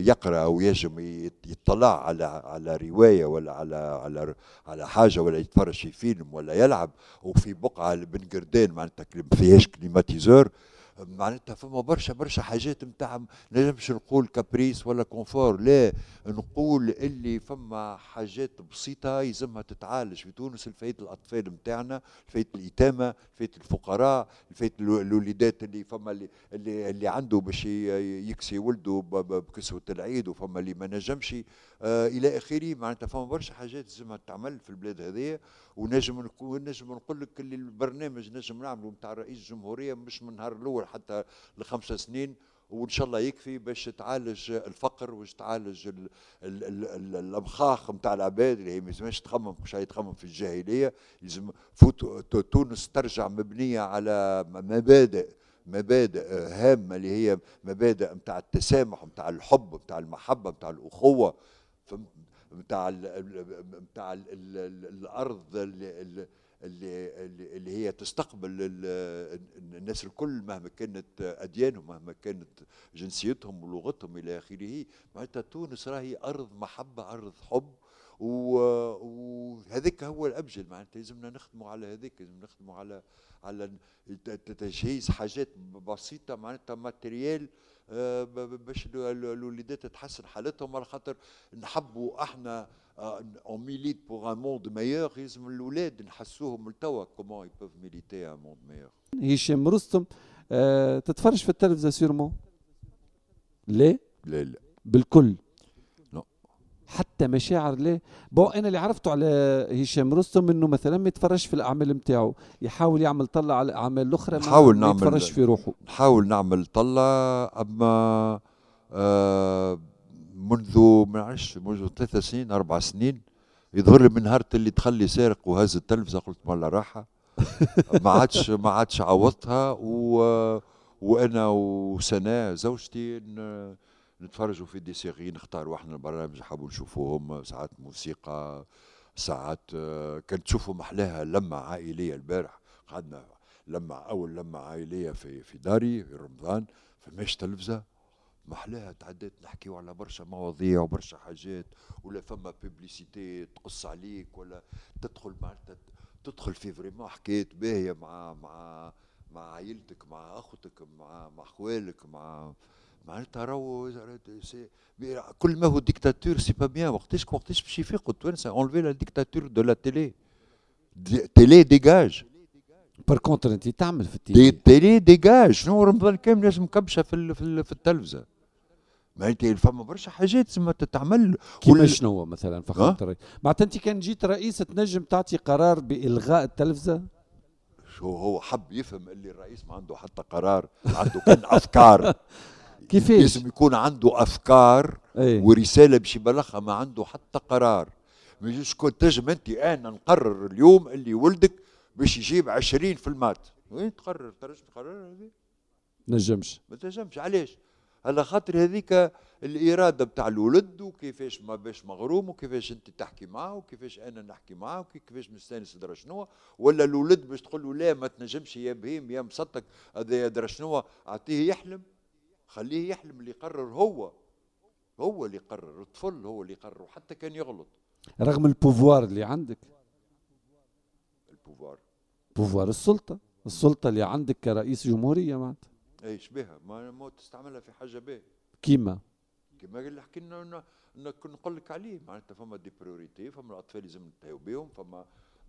يقرأ أو ينجم يطلع على على رواية ولا على على على حاجة ولا يتفرج في فيلم ولا يلعب وفي بقعة بن قردان معناتها ما فيهاش كليماتيزور معناتها فما برشا برشا حاجات ما نجمش نقول كابريس ولا كونفور لا نقول اللي فما حاجات بسيطه يلزمها تتعالج في تونس الفايت الاطفال نتاعنا الفايت اليتامى الفايت الفقراء الفايت الوليدات اللي فما اللي اللي, اللي عنده باش يكسي ولده بكسوه العيد وفما اللي ما نجمش آه الى اخره معناتها فما برشا حاجات لازمها تعمل في البلاد هذيا ونجم نجم نقول لك اللي البرنامج نجم نعمله نتاع رئيس الجمهوريه مش من نهار الاول حتى لخمسة سنين وان شاء الله يكفي باش تعالج الفقر واش تعالج الامخاخ نتاع العباد اللي هي ما تخمم تخمم كش تخمم في الجاهليه لازم تونس ترجع مبنيه على مبادئ مبادئ هامه اللي هي مبادئ نتاع التسامح نتاع الحب نتاع المحبه نتاع الاخوه بتاع بتاع الارض اللي اللي اللي هي تستقبل الناس الكل مهما كانت اديانهم مهما كانت جنسيتهم ولغتهم الى اخره معناتها تونس راهي ارض محبه ارض حب وهذاك هو الابجد معناتها لازمنا نخدموا على هذاك لازم نخدموا على على تجهيز حاجات بسيطه معناتها ماتريال آه، باش الوليدات تحسن حالتهم على خاطر نحبوا احنا اون ميليت بوغ ان موند ميور لازم الاولاد نحسوهم لتوا كومون يبوف ميليتي ان موند ميور هشام رستم آه، تتفرج في التلفزه سيرمون؟ لا لا لا بالكل حتى مشاعر ليه بو انا اللي عرفته على هشام رستم انه مثلا ما يتفرجش في الاعمال نتاعو يحاول يعمل طلة على الاعمال الاخرى ما نعمل يتفرجش في روحه نحاول نعمل طلة اما آه منذ ما عشت منذ ثلاثة سنين اربع سنين يظهر لي من نهار اللي تخلي سارق وهز التلفزه قلت والله راحه ما عادش ما عادش عوضتها و... وانا وسناء زوجتي نتفرجوا في دي سيري نختاروا احنا البرامج حابوا نشوفوهم ساعات موسيقى ساعات آه، كنت تشوفوا محلاها لمة عائلية البارح قعدنا لمة أول لمة عائلية في في داري في رمضان فماش تلفزة محلاها تعديت نحكيو على برشا مواضيع وبرشا حاجات ولا فما بيبليسيتي تقص عليك ولا تدخل معناتها تدخل في فريمون حكايات باهية مع مع مع عائلتك مع أختك مع مع خوالك مع معناتها راهو كل ما هو ديكتاتور سي با بيان وقتاش وقتاش باش يفيقوا التوانسه اونلفي لا ديكتاتور دو لا تيلي تيلي ديجاج بار كونتر انت تعمل في التيلي تيلي ديجاج شنو رمضان كامل لازم كبشه في في التلفزه ما فما برشا حاجات تسمى تتعمل كيما شنو هو مثلا فخامة معناتها انت كان جيت رئيس تنجم تعطي قرار بالغاء التلفزه شو هو حب يفهم اللي الرئيس ما عنده حتى قرار عنده كان افكار كيفاش لازم يكون عنده افكار أيه؟ ورساله باش يبلغها ما عنده حتى قرار ما يجوش كنت تنجم انت انا نقرر اليوم اللي ولدك باش يجيب 20 في المات وين تقرر تنجم تقرر هذه نجمش ما تنجمش علاش على خاطر هذيك الاراده بتاع الولد وكيفاش ما باش مغروم وكيفاش انت تحكي معاه وكيفاش انا نحكي معاه وكيفاش مستانس درا شنو ولا الولد باش تقول له لا ما تنجمش يا بهيم يا مسطك هذا يا درا شنو اعطيه يحلم خليه يحلم اللي يقرر هو هو اللي يقرر الطفل هو اللي يقرر وحتى كان يغلط رغم البوفوار اللي عندك البوفوار بوفوار السلطة السلطة اللي عندك كرئيس جمهورية معناتها اي شبيها ما, مو تستعملها في حاجة به كيما كيما اللي حكينا نقول لك عليه معناتها فما دي بريوريتي فما الاطفال لازم نتهيو بهم فما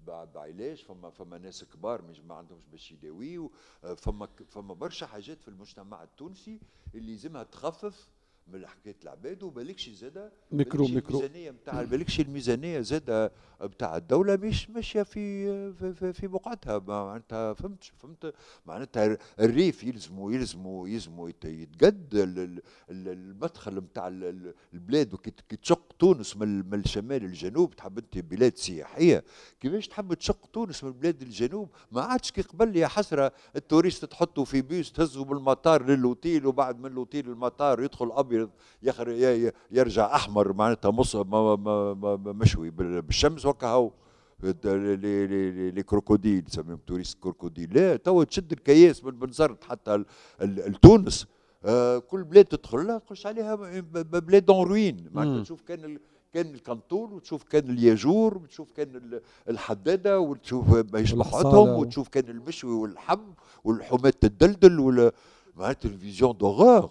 بعد علاج فما فما ناس كبار مش ما عندهمش باش يداويو آه، فما فما برشا حاجات في المجتمع التونسي اللي لازمها تخفف من حكايه العباد وبالكش زاده ميكرو ميكرو الميزانيه نتاع بالكش الميزانيه زاده نتاع الدوله مش ماشيه في في, في بقعتها معناتها فهمت فهمت معناتها الريف يلزموا يلزموا يلزموا يتقد المدخل نتاع البلاد وكي تشق تونس من الشمال للجنوب تحب انت بلاد سياحيه كيفاش تحب تشق تونس من بلاد الجنوب ما عادش كي قبل يا حسره التوريست تحطه في بيس تهزه بالمطار للوتيل وبعد من الوتيل للمطار يدخل ابيض يخرج يرجع احمر معناتها مشوي بالشمس وكهو لي كروكوديل يسميهم توريست كروكوديل لا تو تشد الكياس من بنزرت حتى لتونس آه، كل بلاد تدخل لها خش عليها بلاد اون روين معناتها تشوف كان كان الكنطور وتشوف كان الياجور وتشوف كان الحداده وتشوف ماهيش بحطهم وتشوف كان المشوي والحب والحمات تدلدل ولا معناتها فيزيون دوغور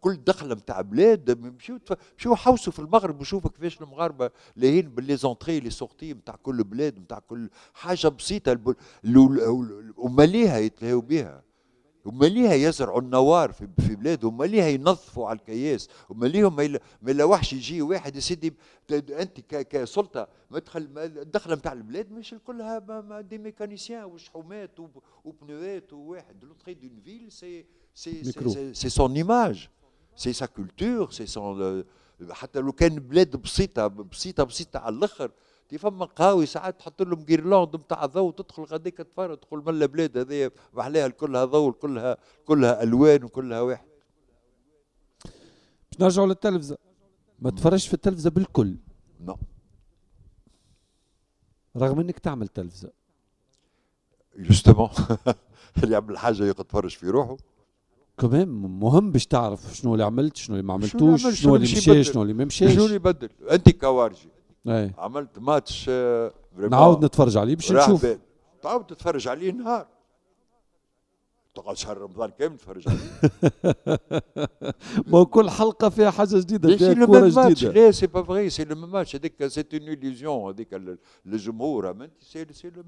كل دخله نتاع بلاد مشيو مشيو حوسوا في المغرب وشوفوا كيفاش المغاربه لاهين باللي زونتري لي سورتي نتاع كل بلاد نتاع كل حاجه بسيطه وماليها يتلهوا بها وماليها يزرعوا النوار في, في بلادهم وماليها ينظفوا على الكياس وماليهم ما يلوحش يجي واحد يا سيدي انت كسلطه مدخل الدخله نتاع البلاد مش كلها دي ميكانيسيان وشحومات وبنوات وواحد لوتري دون فيل سي C'est son image, c'est sa culture, c'est son euh, حتى لو كان بلاد بسيطة بسيطة بسيطة على الآخر تي فما قهاوي ساعات تحط لهم جيرلاند نتاع ضوء تدخل غاديك تفر تقول ملا بلاد هذيا محلاها كلها ضوء كلها كلها ألوان وكلها واحد باش نرجعوا للتلفزة ما تفرجش في التلفزة بالكل لا رغم انك تعمل تلفزة جوستومون اللي يعمل حاجة يقعد يتفرج في روحه كمان مهم باش تعرف شنو اللي عملت شنو اللي ما عملتوش شنو, اللي مشى شنو اللي ما مشاش شنو اللي بدل انت كوارجي ايه. عملت ماتش آه، نعاود نتفرج عليه باش نشوف تعاود تتفرج عليه نهار تقعد شهر رمضان كامل تتفرج عليه ما هو كل حلقه فيها حاجه جديده فيها كوره جديده لا سي با فغي سي لو ميم ماتش هذيك سي اون اليزيون هذيك الجمهور سي لو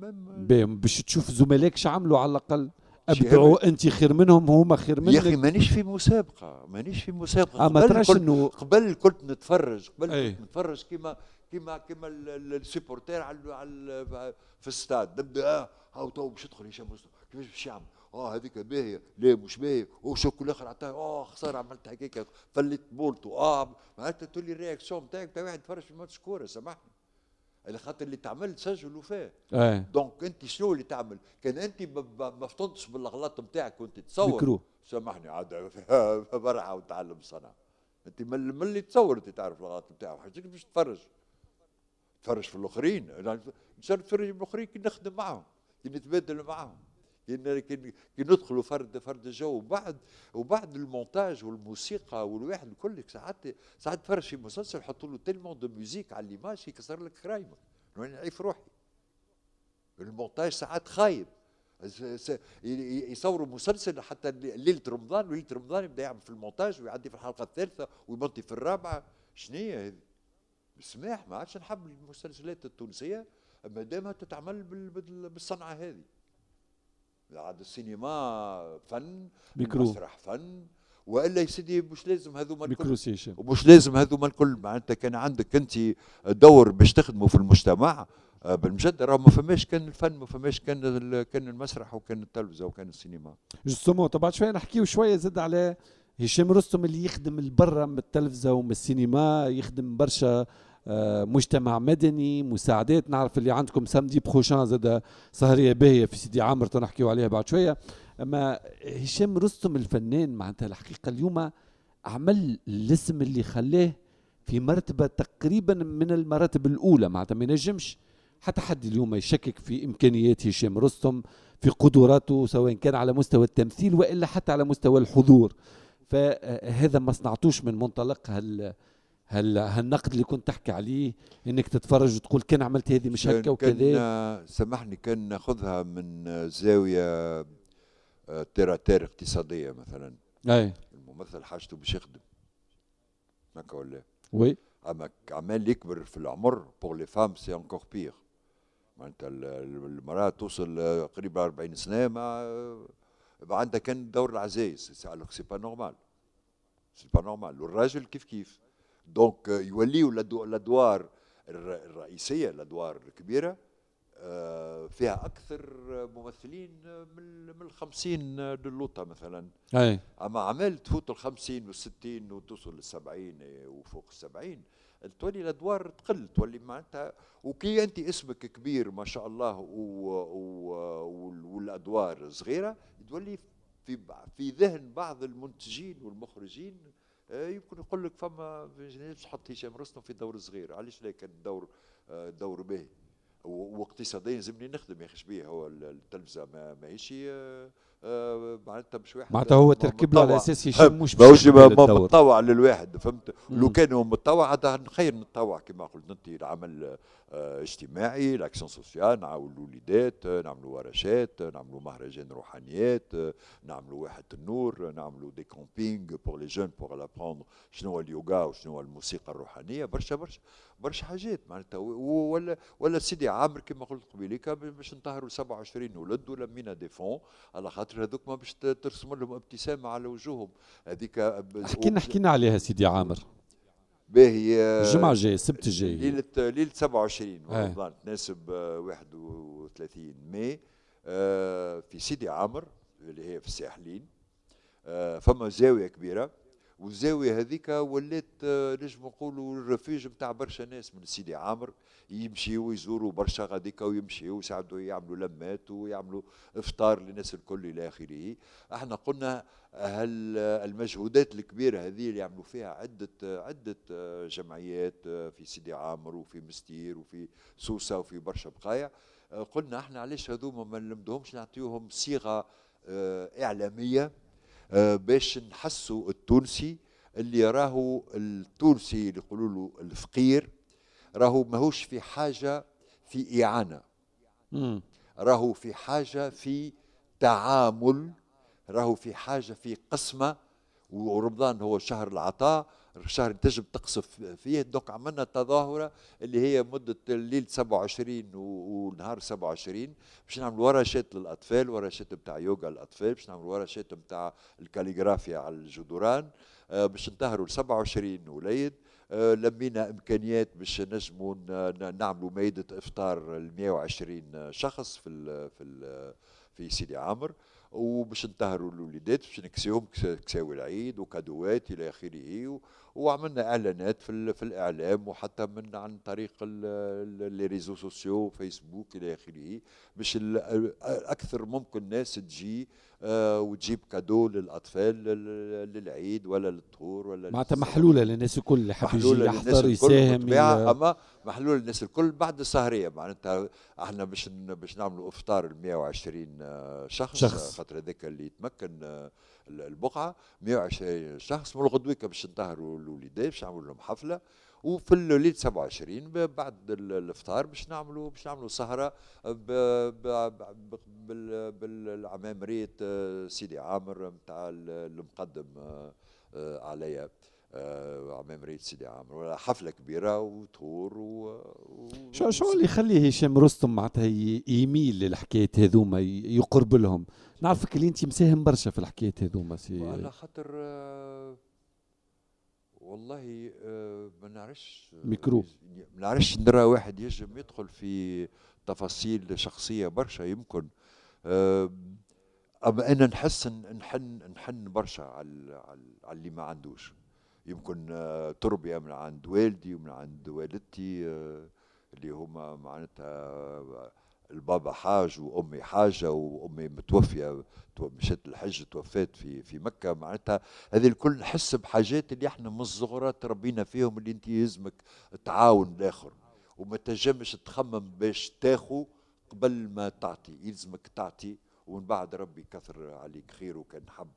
ميم باش تشوف زملائك شو عملوا على الاقل ابدعوا انت خير منهم هما خير منك يا اخي مانيش في مسابقه مانيش في مسابقه اما آه، قبل كنت انه قبل كنت نتفرج قبل أيه. كنت نتفرج كيما كيما كيما السيبورتير على في الستاد نبدا اه هاو تو باش يدخل هشام مسلم كيفاش باش يعمل اه هذيك باهيه لا مش باهيه وشوك الاخر عطاه اه خساره عملت هكاك فليت بولتو اه معناتها تولي الرياكسيون نتاعك تاع واحد يتفرج في ماتش كوره سامحني على خاطر اللي تعمل سجلوا فيه أيه. دونك انت شنو اللي تعمل كان انت ما فطنتش بالاغلاط نتاعك وانت تصور سامحني عاد برعه وتعلم صنع انت من اللي تصور انت تعرف الاغلاط نتاعك حاجتك باش تفرج تفرج في الاخرين نتفرج في الاخرين كي نخدم معاهم كي نتبادل معاهم كي ندخلوا فرد فرد الجو وبعد وبعد المونتاج والموسيقى والواحد الكل ساعات ساعات تفرج في مسلسل يحطوا له تيلمون دو ميوزيك على ليماج يكسر لك خرايمك نعيف روحي المونتاج ساعات خايب يصوروا مسلسل حتى ليله رمضان وليله رمضان يبدا يعمل في المونتاج ويعدي في الحلقه الثالثه ويمضي في الرابعه شنية هذه سماح ما عادش نحب المسلسلات التونسيه ما دامها تتعمل بالصنعه هذه عاد السينما فن ميكرو مسرح فن والا يا سيدي مش لازم هذوما الكل ومش لازم هذوما الكل معناتها كان عندك انت دور باش تخدمه في المجتمع آه، بالمجد راه ما فماش كان الفن ما فماش كان كان المسرح وكان التلفزه وكان السينما جوستومون طبعا شويه نحكيو شويه زاد على هشام رستم اللي يخدم لبرا من التلفزه ومن السينما يخدم برشا آه، مجتمع مدني مساعدات نعرف اللي عندكم سامدي بروشان زاد سهريه باهيه في سيدي عامر تنحكيو عليها بعد شويه اما هشام رستم الفنان معناتها الحقيقه اليوم عمل الاسم اللي خلاه في مرتبه تقريبا من المراتب الاولى معناتها ما ينجمش حتى حد اليوم يشكك في امكانيات هشام رستم في قدراته سواء كان على مستوى التمثيل والا حتى على مستوى الحضور فهذا ما صنعتوش من منطلق هال هلا هالنقد اللي كنت تحكي عليه انك تتفرج وتقول كان عملت هذه مش هكا وكذا آه، سامحني كان ناخذها من آه، زاويه آه، تيراتير اقتصاديه مثلا اي الممثل حاجته باش يخدم هكا ولا وي اما عمال يكبر في العمر بور لي فام سي انكور بيغ معناتها المراه توصل قريب 40 سنه ما عندها كان دور العزايز سي با نورمال سي با نورمال والراجل كيف كيف دونك يوليوا الادوار الرئيسيه الادوار الكبيره فيها اكثر ممثلين من من 50 دلوطه مثلا اي اما اعمال تفوت ال 50 وال 60 وتوصل لل 70 وفوق ال 70 تولي الادوار تقل تولي معناتها وكي انت اسمك كبير ما شاء الله و... و... والادوار صغيره تولي في في ذهن بعض المنتجين والمخرجين آه، يمكن يقول لك فما جنيش تحط هشام رستم في دور صغير علاش لا كان دور آه، دور باهي واقتصاديا زمني نخدم يا اخي هو التلفزه ما ماهيش آه، آه، معناتها مش واحد معناتها هو تركيب له على اساس يشم مش مش متطوع للواحد فهمت لو كان هو متطوع هذا خير نتطوع كما قلت انت العمل آه، اجتماعي لاكسيون سوسيال نعاونوا الوليدات نعملوا ورشات نعملوا مهرجان روحانيات نعملوا واحة النور نعملوا دي كومبينغ بور لي جون بور لابروندر شنو هو اليوغا وشنو هو الموسيقى الروحانيه برشا برشا برشا حاجات معناتها ولا ولا سيدي عامر كما قلت قبيليك باش نطهروا 27 ولد ولمينا دي فون على خاطر هذوك ما باش ترسم لهم ابتسامه على وجوههم هذيك حكينا حكينا عليها سيدي عامر باهي آه، الجمعة الجاية السبت الجاي ليلة ليلة 27 آه. رمضان تناسب 31 آه، ماي في سيدي عامر اللي هي في الساحلين فما زاوية كبيرة والزاويه هذيك ولات آه، نجم نقولوا الرفيج نتاع برشا ناس من سيدي عامر يمشيوا يزوروا برشا غاديكا ويمشيوا ويساعدوا يعملوا لمات ويعملوا افطار للناس الكل الى اخره احنا قلنا هل المجهودات الكبيره هذه اللي يعملوا فيها عده عده آه، جمعيات آه، في سيدي عامر وفي مستير وفي سوسه وفي برشا بقايا قلنا احنا علاش هذوما ما نلمدهمش نعطيوهم صيغه اعلاميه آه، باش نحسوا التونسي اللي راهو التونسي اللي يقولوا له الفقير راهو ماهوش في حاجه في اعانه راهو في حاجه في تعامل راهو في حاجه في قسمه ورمضان هو شهر العطاء الشهر تجب تقصف فيه دوك عملنا تظاهرة اللي هي مدة الليل 27 ونهار 27 باش نعمل ورشات للأطفال ورشات بتاع يوغا للأطفال باش نعمل ورشات بتاع الكاليغرافيا على الجدران آه، باش نطهروا ل 27 وليد آه، لمينا امكانيات باش نجموا نعملوا مائده افطار ل 120 شخص في في في سيدي عامر وباش نطهروا الوليدات باش نكسيهم كساوي العيد وكادوات الى اخره وعملنا اعلانات في, في الاعلام وحتى من عن طريق لي ريزو سوسيو فيسبوك الى اخره باش اكثر ممكن ناس تجي آه، وتجيب كادو للاطفال للعيد ولا للطهور ولا معناتها محلوله للناس الكل اللي حاب يجي يحضر يساهم اما محلوله للناس الكل بعد السهريه معناتها احنا باش باش نعملوا افطار ل 120 آه، شخص, شخص. خاطر هذاك اللي يتمكن آه، البقعه 120 شخص من الغدويكه باش نطهروا الوليدات باش نعملوا لهم حفله وفي الليل 27 بعد الافطار باش نعملوا باش نعملوا سهره بالعمامريه آه، سيدي عامر نتاع المقدم آه، آه، عليا عمامريه سيدي عامر ولا حفله كبيره وطور و... شو شو اللي يخلي هشام رستم معناتها يميل للحكايات هذوما يقرب لهم نعرفك اللي انت مساهم برشا في الحكايات هذوما سي على خاطر والله آه، ما نعرفش آه، ميكروب ما نعرفش نرى واحد يجم يدخل في تفاصيل شخصيه برشا يمكن آه، اما انا نحس نحن نحن برشا على على اللي ما عندوش يمكن تربيه من عند والدي ومن عند والدتي اللي هما معناتها البابا حاج وامي حاجه وامي متوفيه مشات الحج توفات في في مكه معناتها هذه الكل نحس بحاجات اللي احنا من الزغرات تربينا فيهم اللي انت يلزمك تعاون الاخر وما تنجمش تخمم باش تاخو قبل ما تعطي يلزمك تعطي ومن بعد ربي كثر عليك خير وكان حب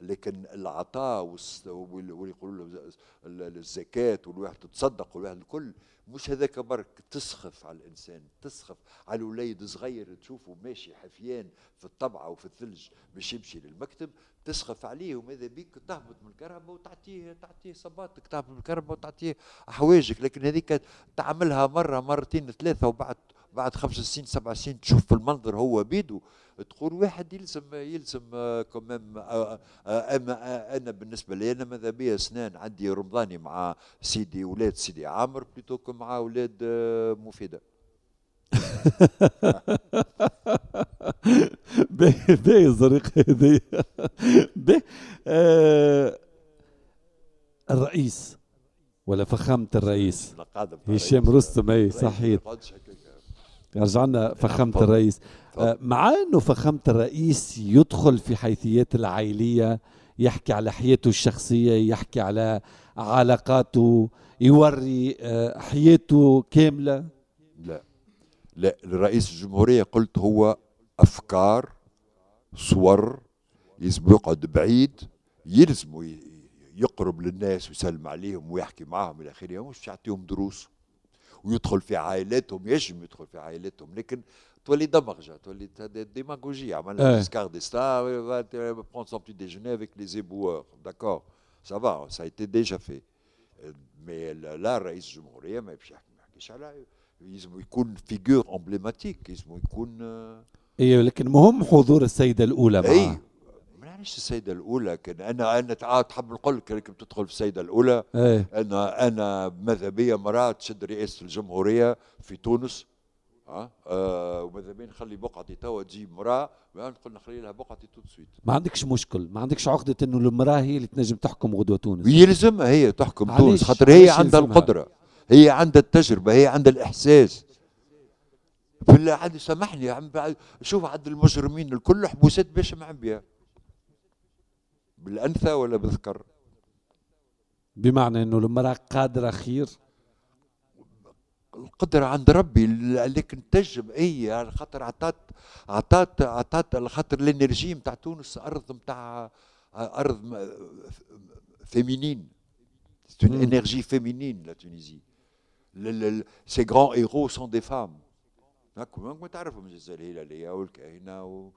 لكن العطاء واللي يقولوا الزكاه والواحد تصدق والواحد الكل مش هذاك برك تسخف على الانسان تسخف على الوليد صغير تشوفه ماشي حفيان في الطبعه وفي الثلج باش يمشي للمكتب تسخف عليه وماذا بيك تهبط من الكهرباء وتعطيه تعطيه صباطك تهبط من الكهرباء وتعطيه حوايجك لكن هذيك تعملها مره مرتين ثلاثه وبعد بعد خمس سنين سبع سنين تشوف المنظر هو بيدو تقول واحد يلزم يلزم كمام آه، آه، اما آه، انا بالنسبه لي انا ماذا بيا اسنان عندي رمضاني مع سيدي اولاد سيدي عامر بلوتو مع اولاد مفيده به الزريق هذي به آه، الرئيس ولا فخامه الرئيس هشام رستم اي صحيح رجعنا فخامة الرئيس آه، مع انه فخامة الرئيس يدخل في حيثيات العائلية يحكي على حياته الشخصية يحكي على علاقاته يوري آه، حياته كاملة لرئيس الجمهورية قلت هو أفكار صور لازم يقعد بعيد يلزم يقرب للناس ويسلم عليهم ويحكي معهم إلى آخره مش يعطيهم دروس ويدخل في عائلاتهم يجم يدخل في عائلاتهم لكن تولي دمغجه تولي ديماغوجي عملنا ديسكار دي ستار prendre son petit déjeuner avec لي éboueurs داكور ça سا ايتي ديجا في مي لا mais là رئيس الجمهوريه ما يحكيش على يلزم يكون فيجور امبليماتيك يلزم يكون آه، اي لكن مهم حضور السيده الاولى إيه، معاه اي ما نعرفش السيده الاولى كان انا انا تحب نقول لك انك بتدخل في السيده الاولى أيه. انا انا ماذا بيا مراه تشد رئاسه الجمهوريه في تونس اه, آه وماذا بيا نخلي بقعتي توا تجيب مراه نقول نخلي لها بقعتي تو سويت ما عندكش مشكل ما عندكش عقده انه المراه هي اللي تنجم تحكم غدوه تونس يلزمها هي تحكم تونس خاطر هي عندها القدره هي عندها التجربه هي عندها الاحساس بالله عاد سامحني عم شوف عند المجرمين الكل حبوسات باش معبيه بالانثى ولا بالذكر بمعنى انه المراه قادره خير القدرة عند ربي لكن تجب اي على خاطر عطات عطات عطات على خاطر الانرجي نتاع تونس ارض نتاع ارض فيمينين سي انرجي فيمينين لا تونيزي ces grands héros sont des femmes راكم تعرفوا تعرفهم الجزائر الهلاليه والكاهنه و...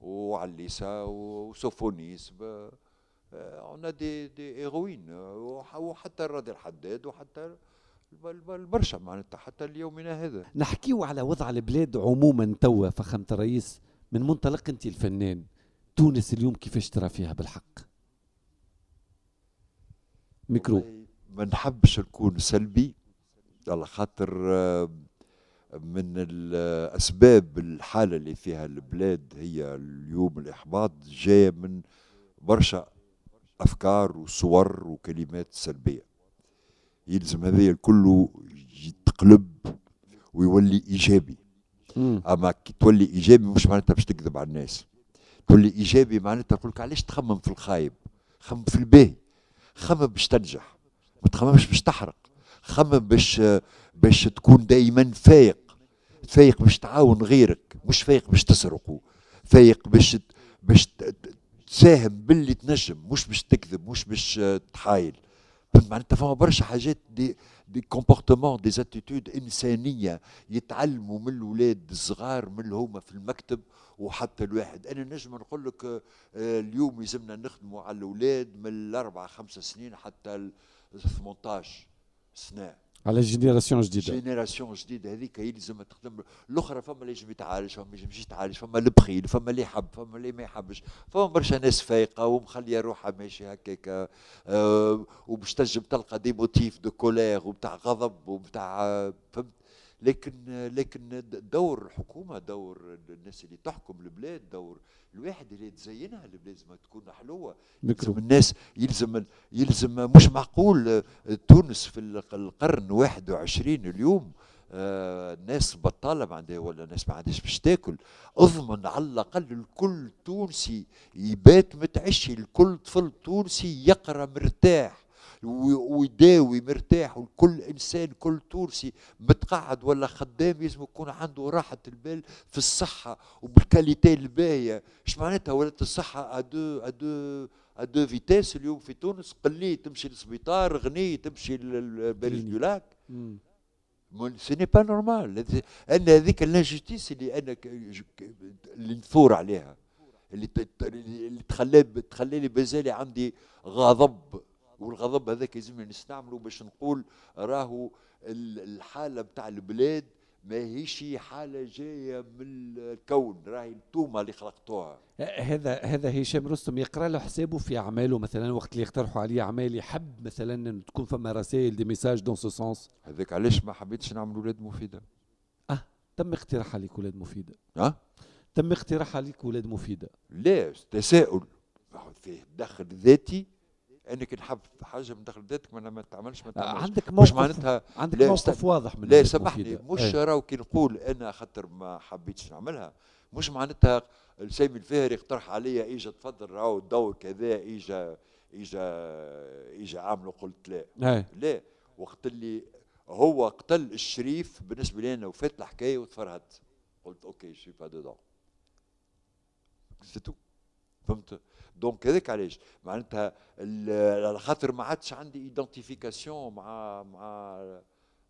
وعليسه وسوفونيس ب... عندنا دي دي هيروين وحتى الرادي الحداد وحتى البرشا معناتها حتى ليومنا هذا نحكيو على وضع البلاد عموما توا فخامة الرئيس من منطلق انت الفنان تونس اليوم كيفاش ترى فيها بالحق ميكرو ما نحبش نكون سلبي على خاطر آه، من الاسباب الحاله اللي فيها البلاد هي اليوم الاحباط جايه من برشا افكار وصور وكلمات سلبيه يلزم هذا الكل يتقلب ويولي ايجابي اما كي تولي ايجابي مش معناتها باش تكذب على الناس تولي ايجابي معناتها تقول لك علاش تخمم في الخايب خمم في الباهي خمم باش تنجح ما تخممش باش تحرق خمم باش باش تكون دائما فايق فايق باش تعاون غيرك مش فايق باش تسرقه فايق باش باش تساهم باللي تنجم مش باش تكذب مش باش آه، تحايل معناتها فما برشا حاجات دي دي كومبورتمون دي اتيتود انسانيه يتعلموا من الاولاد الصغار من اللي هما في المكتب وحتى الواحد انا نجم نقول لك آه، اليوم يلزمنا نخدموا على الاولاد من الاربع خمسة سنين حتى ال 18 سنة على جينيراسيون جديده جينيراسيون جديده هذيك يلزم تخدم الاخرى فما اللي يجم يتعالج فما اللي يتعالج فما البخيل فما اللي يحب فما اللي ما يحبش فما برشا ناس فايقه ومخليه روحها ماشي هكاك وباش تنجم تلقى دي موتيف دو كولير وبتاع غضب وبتاع فهمت لكن لكن دور الحكومه دور الناس اللي تحكم البلاد دور الواحد اللي تزينها البلاد لازم تكون حلوه يلزم الناس يلزم يلزم مش معقول آه، تونس في القرن 21 اليوم آه بطاله ما عندها ولا الناس ما عندهاش باش تاكل اضمن على الاقل الكل تونسي يبات متعشي الكل طفل تونسي يقرا مرتاح ويداوي مرتاح وكل انسان كل تونسي متقعد ولا خدام لازم يكون عنده راحه البال في الصحه وبالكاليتي الباهيه اش معناتها ولات الصحه ادو ادو ادو فيتاس اليوم في تونس قلي تمشي للسبيطار غني تمشي لباريس دو لاك سي نيبا با نورمال انا هذيك الانجستيس اللي انا اللي نثور عليها اللي اللي تخلي لي بزالي عندي غضب والغضب هذاك لازم نستعمله باش نقول راهو الحاله بتاع البلاد ماهيش حالة جاية من الكون راهي التومة اللي خلقتوها هذا هذا هشام رستم يقرا له حسابه في اعماله مثلا وقت اللي يقترحوا عليه اعمال يحب مثلا تكون فما رسائل دي ميساج دون سو سونس هذاك علاش ما حبيتش نعمل ولاد مفيدة اه تم اقتراح عليك ولاد مفيدة اه تم اقتراح عليك ولاد مفيدة لا تساؤل فيه دخل ذاتي انك نحب حاجه من داخل ذاتك ما تعملش ما تعملش عندك موقف مش معناتها عندك موقف واضح من لا سامحني مش إيه. راهو كي نقول انا خاطر ما حبيتش نعملها مش معناتها السامي الفهري اقترح عليا اجا تفضل راهو الدور كذا اجا اجا اجا عامله قلت لا إيه. لا وقت اللي هو قتل الشريف بالنسبه لي انا وفات الحكايه وتفرهدت قلت اوكي شريف هذا سيتو فهمت دونك هذاك علاش معناتها على خاطر ما عادش عندي ايدنتيفيكاسيون مع مع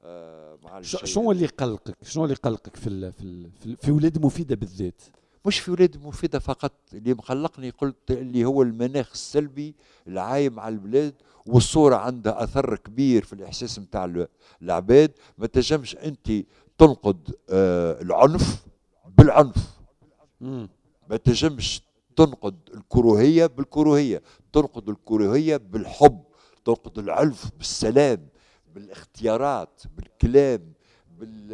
آه، مع شنو اللي قلقك شنو اللي قلقك في الـ في الـ في ولاد مفيده بالذات مش في ولاد مفيده فقط اللي مقلقني قلت اللي هو المناخ السلبي العايم على البلاد والصوره عندها اثر كبير في الاحساس نتاع العباد ما تجمش انت تنقد آه العنف بالعنف ما تجمش تنقد الكروهيه بالكروهيه تنقد الكروهيه بالحب تنقد العنف بالسلام بالاختيارات بالكلام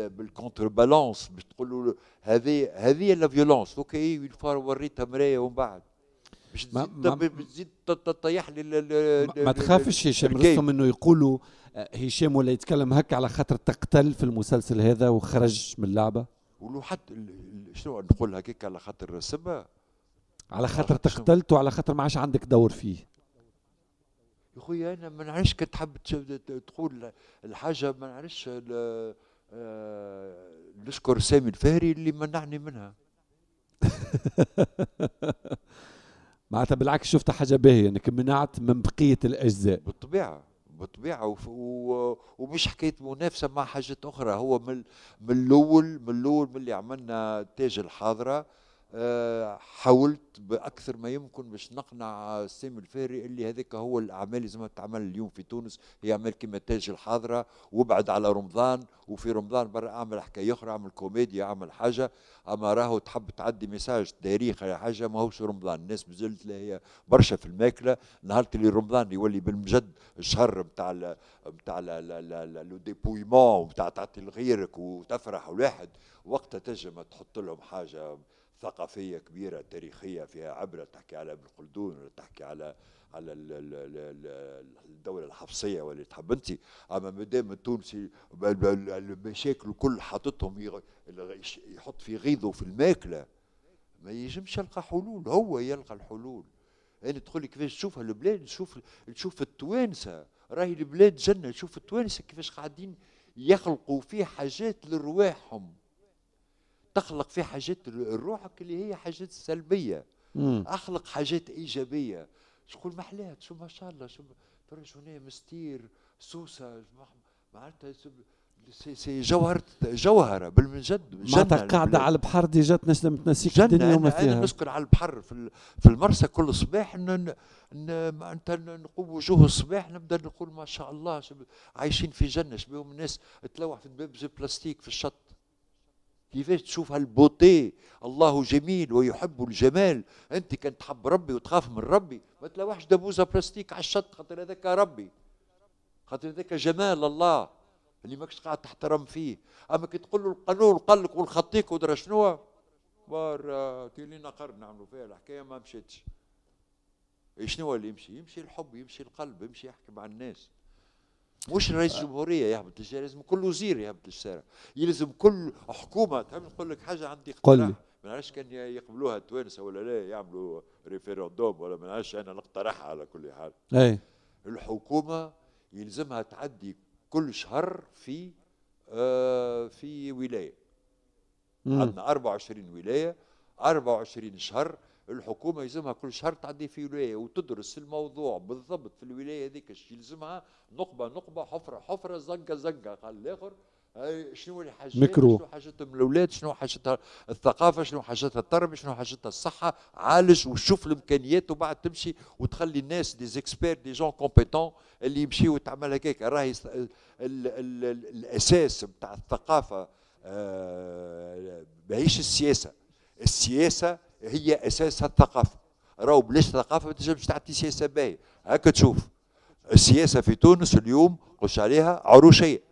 بالكونتر بالانس باش تقول له هذه هذه لا فيولونس اوكي إيه، الفار وريتها مرايه ومن بعد باش تزيد تطيح لي ما تخافش هشام رسم انه يقولوا آه، هشام ولا يتكلم هكا على خاطر تقتل في المسلسل هذا وخرج من اللعبه ولو حتى شنو نقول هكاك على خاطر سبه على آه، خاطر تختلت وعلى خاطر ما عادش عندك دور فيه يا خويا انا ما نعرفش كنت تحب تقول الحاجه ما نعرفش آه، نشكر سامي الفهري اللي منعني منها معناتها بالعكس شفت حاجه باهيه انك منعت من بقيه الاجزاء بالطبيعه بالطبيعه و... ومش حكايه منافسه مع حاجات اخرى هو من من الاول من الاول من اللي عملنا تاج الحاضره آه، حاولت باكثر ما يمكن باش نقنع سامي الفهري اللي هذاك هو الاعمال اللي لازم تعمل اليوم في تونس هي اعمال كيما تاج الحاضره وابعد على رمضان وفي رمضان برا اعمل حكايه اخرى اعمل كوميديا اعمل حاجه اما راهو تحب تعدي ميساج تاريخ ولا حاجه ماهوش رمضان الناس مازالت هي برشا في الماكله نهار اللي رمضان يولي بالمجد الشهر الـ بتاع لو ديبويمون بتاع تعطي لغيرك وتفرح الواحد وقتها تنجم تحط لهم حاجه ثقافية كبيرة تاريخية فيها عبرة تحكي على ابن خلدون ولا تحكي على على الدولة الحفصية ولا تحب أنت أما دام التونسي المشاكل الكل حاططهم يحط في غيظه في الماكلة ما يجمش يلقى حلول هو يلقى الحلول أنا يعني تقول لي كيفاش تشوفها البلاد تشوف تشوف التوانسة راهي البلاد جنة تشوف التوانسة كيفاش قاعدين يخلقوا فيه حاجات لرواحهم تخلق في حاجات روحك اللي هي حاجات سلبيه اخلق حاجات ايجابيه شكون حلات شو ما شاء الله شو برجونيه مستير سوسه معناتها سي سي جوهره بالمنجد معناتها قاعده على البحر دي جات نجم تنسيك الدنيا وما فيها انا نسكن على البحر في في المرسى كل صباح معناتها نقوم وجوه الصباح نبدا نقول ما شاء الله عايشين في جنه شبيهم الناس تلوح في دبابز بلاستيك في الشط كيفاش تشوف هالبوتي الله جميل ويحب الجمال انت كنت تحب ربي وتخاف من ربي ما تلاوحش دبوزه بلاستيك على الشط خاطر هذاك ربي خاطر هذاك جمال الله اللي ماكش قاعد تحترم فيه اما كي تقول له القانون قال لك والخطيك ودرا شنو برا كي لينا قرن نعملوا فيها الحكايه ما مشتش إيه، شنو اللي يمشي يمشي الحب يمشي القلب يمشي يحكي مع الناس مش رئيس آه. جمهورية يهبط للشارع لازم كل وزير يهبط للشارع يلزم كل حكومة تحب نقول لك حاجة عندي قل لي ما نعرفش كان يقبلوها التوانسة ولا لا يعملوا ريفيروندوم ولا ما نعرفش أنا نقترحها على كل حال أي. الحكومة يلزمها تعدي كل شهر في آه في ولاية عندنا 24 ولاية 24 شهر الحكومه يلزمها كل شهر تعدي في ولايه وتدرس الموضوع بالضبط في الولايه هذيك اش يلزمها نقبه نقبه حفره حفره زقه زقه قال الاخر شنو اللي ميكرو. شنو حاجتهم الاولاد شنو حاجتها الثقافه شنو حاجتها التربيه شنو حاجتها الصحه عالج وشوف الامكانيات وبعد تمشي وتخلي الناس دي زيكسبير دي جون كومبيتون اللي يمشيوا وتعمل هكاك راهي الاساس نتاع الثقافه آه، ماهيش السياسه السياسه هي اساسها الثقافه راهو بلاش ثقافه ما تنجمش تعطي سياسه باهيه هكا تشوف السياسه في تونس اليوم خش عليها عروشيه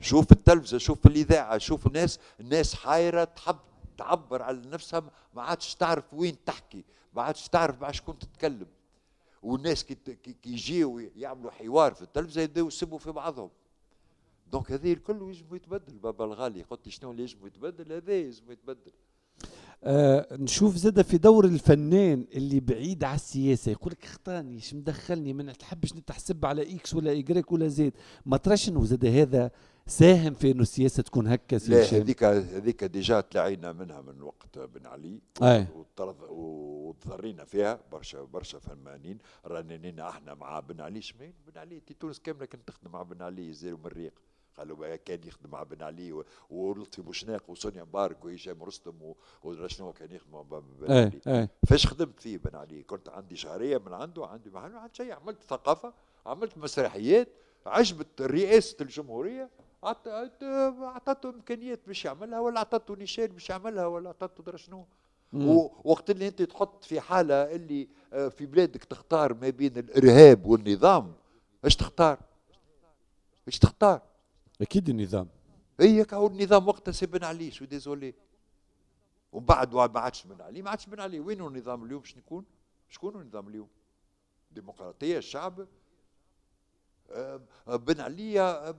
شوف التلفزه شوف الاذاعه شوف الناس الناس حايره تحب تعبر على نفسها ما عادش تعرف وين تحكي ما عادش تعرف مع شكون تتكلم والناس كي يجيو يعملوا حوار في التلفزه يبداو يسبوا في بعضهم دونك هذا الكل يجب يتبدل بابا الغالي قلت شنو اللي يجب يتبدل هذا يجب يتبدل آه نشوف زاد في دور الفنان اللي بعيد على السياسه يقول لك اختاني شو مدخلني ما تحبش نتحسب على اكس ولا ايكغيك ولا زيد ما تراش انه زاد هذا ساهم في انه السياسه تكون هكا لا هذيك هذيك ديجا طلعينا منها من وقت بن علي وتضرينا فيها برشا برشا فنانين رنينا احنا مع بن علي شمال بن علي تونس كامله كانت تخدم مع بن علي زيرو مريق قالوا كان يخدم مع بن علي ولطفي بوشناق وسونيا مبارك وهشام رستم وشنو كان يخدم مع بن علي فاش خدمت فيه بن علي كنت عندي شهريه من عنده عندي ما عندي شيء عملت ثقافه عملت مسرحيات عجبت رئاسه الجمهوريه اعطته امكانيات باش يعملها ولا اعطته نشان باش يعملها ولا اعطته درا شنو وقت اللي انت تحط في حاله اللي آه، في بلادك تختار ما بين الارهاب والنظام اش تختار؟ اش تختار؟ اكيد النظام اي هو النظام وقتها سي بن علي شو ديزولي ومن بعد ما عادش بن علي ما عادش بن علي وين النظام اليوم شنو يكون؟ شكون النظام اليوم؟ ديمقراطيه الشعب آه، بن علي آه،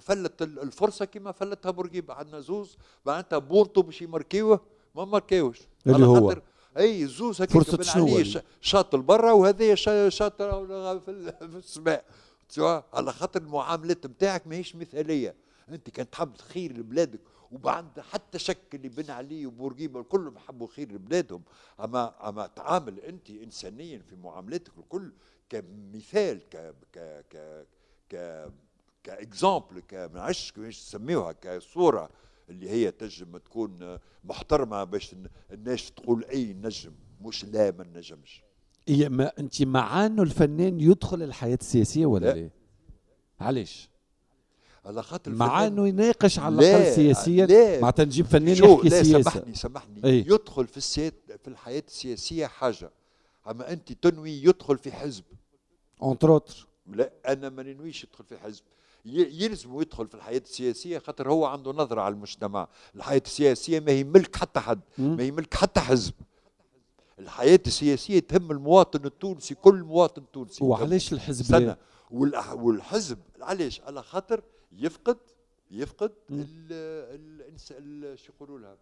فلت الفرصه كما فلتها بورقيبه عندنا زوز معناتها بورتو باش يمركيوه ما مركيوش اللي هو اي زوز هكا بن علي شاط برا وهذا شاط في السماء على خاطر المعاملات نتاعك ماهيش مثاليه انت كنت تحب خير لبلادك وبعد حتى شك اللي بن علي وبورقيبه الكل حبوا خير لبلادهم اما اما تعامل انت انسانيا في معاملاتك الكل كمثال ك ك ك ك كاكزامبل كمعش كيفاش تسميوها كصوره اللي هي تنجم تكون محترمه باش الناس تقول اي نجم مش لا ما نجمش ما انت مع انه الفنان يدخل الحياه السياسيه ولا لا. ليه؟ علاش؟ على خاطر مع انه يناقش على الاقل سياسيا معناتها نجيب فنان يحكي سياسه سامحني سامحني ايه؟ يدخل في السياد في الحياه السياسيه حاجه اما انت تنوي يدخل في حزب اونتر اوتر لا انا ما ننويش يدخل في حزب يلزم يدخل في الحياة السياسية خاطر هو عنده نظرة على المجتمع الحياة السياسية ما هي ملك حتى حد ما هي ملك حتى حزب الحياة السياسية تهم المواطن التونسي كل مواطن تونسي وعلاش الحزبية؟ والحزب علاش؟ على خاطر يفقد يفقد شو يقولوا لها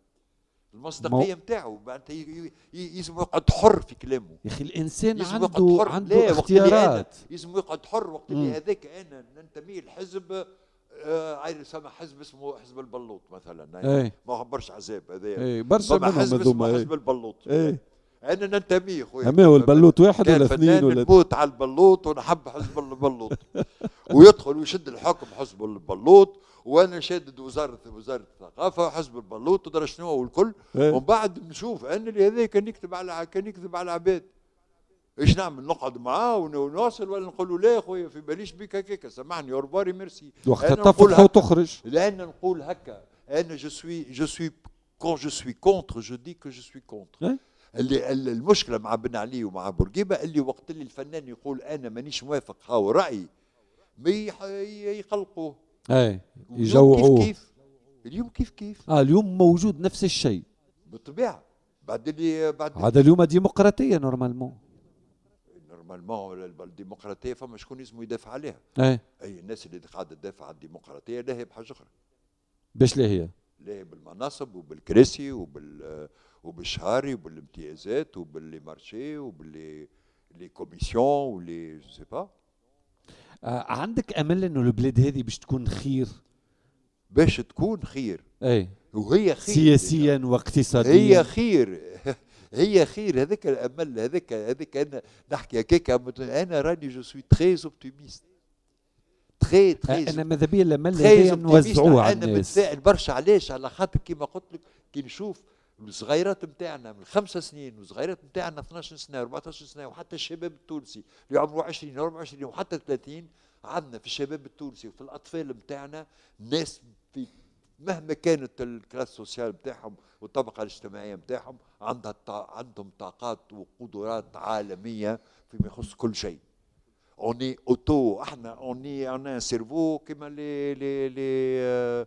المصداقيه نتاعو معناتها يلزم يقعد حر في كلامه يا اخي الانسان عنده حر. عنده اختيارات يلزم يقعد حر وقت اللي هذاك انا ننتمي لحزب آه سما حزب اسمه حزب البلوط مثلا يعني ايه. ما برشا عذاب هذايا إيه، برشا حزب اسمه إيه. حزب البلوط ايه. عندنا ننتمي خويا اما هو البلوط واحد ولا اثنين ولا نموت على البلوط ونحب حزب البلوط ويدخل ويشد الحكم حزب البلوط وانا شادد وزاره وزاره الثقافه وحزب البلوط ودرا شنو والكل إيه. ومن بعد نشوف انا اللي هذا كان يكتب على كان يكذب على العباد ايش نعمل نقعد معاه ونواصل ولا نقول له لا يا خويا في باليش بك هكاك سامحني اورباري ميرسي وقتها تفتح وتخرج لان نقول هكا انا جو سوي جو سوي كون جو سوي كونتر جو دي كو جو سوي كونتر اللي المشكله مع بن علي ومع بورقيبه اللي وقت اللي الفنان يقول انا مانيش موافق هاو رايي يقلقوه اي يجوعوه كيف, كيف اليوم كيف كيف اه اليوم موجود نفس الشيء بالطبيعه بعد اللي بعد هذا اليوم ديمقراطيه نورمالمون نورمالمون الديمقراطيه فما شكون اسمه يدافع عليها اي اي الناس اللي قاعده تدافع عن الديمقراطيه لا هي بحاجه اخرى باش لا هي لا هي بالمناصب وبالكراسي وبال وبالشهري وبالامتيازات وباللي مارشي وباللي لي كوميسيون ولي جو سي با عندك امل انه البلاد هذه باش تكون خير باش تكون خير اي وهي خير سياسيا واقتصاديا هي خير هي خير هذاك الامل هذاك هذاك انا نحكي هكاك انا راني جو سوي تري اوبتيميست تري تري انا ماذا بيا الامل هذا نوزعوه على الناس انا متفائل برشا علاش على خاطر كيما قلت لك كي نشوف الصغيرات بتاعنا من خمسة سنين وصغيرات بتاعنا 12 سنه 14 سنه وحتى الشباب التونسي اللي عمره 20 24 وحتى 30 عندنا في الشباب التونسي وفي الاطفال بتاعنا ناس في مهما كانت الكلاس سوسيال بتاعهم والطبقه الاجتماعيه بتاعهم عندها عندهم طاقات وقدرات عالميه فيما يخص كل شيء اوني اوتو احنا اوني انا سيرفو كما لي لي لي آه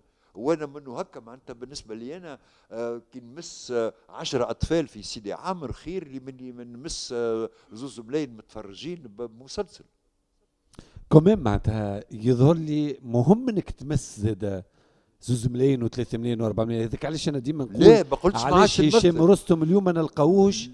وانا منه هكا معناتها بالنسبه لي انا آه، كي نمس 10 آه، اطفال في سيدي عامر خير لي من من نمس آه، زوز بلاين متفرجين بمسلسل كمان معناتها يظهر لي مهم انك تمس زاد زوز ملايين و3 ملايين و4 ملايين هذاك علاش انا ديما نقول لا ما قلتش علاش هشام رستم اليوم ما نلقاوش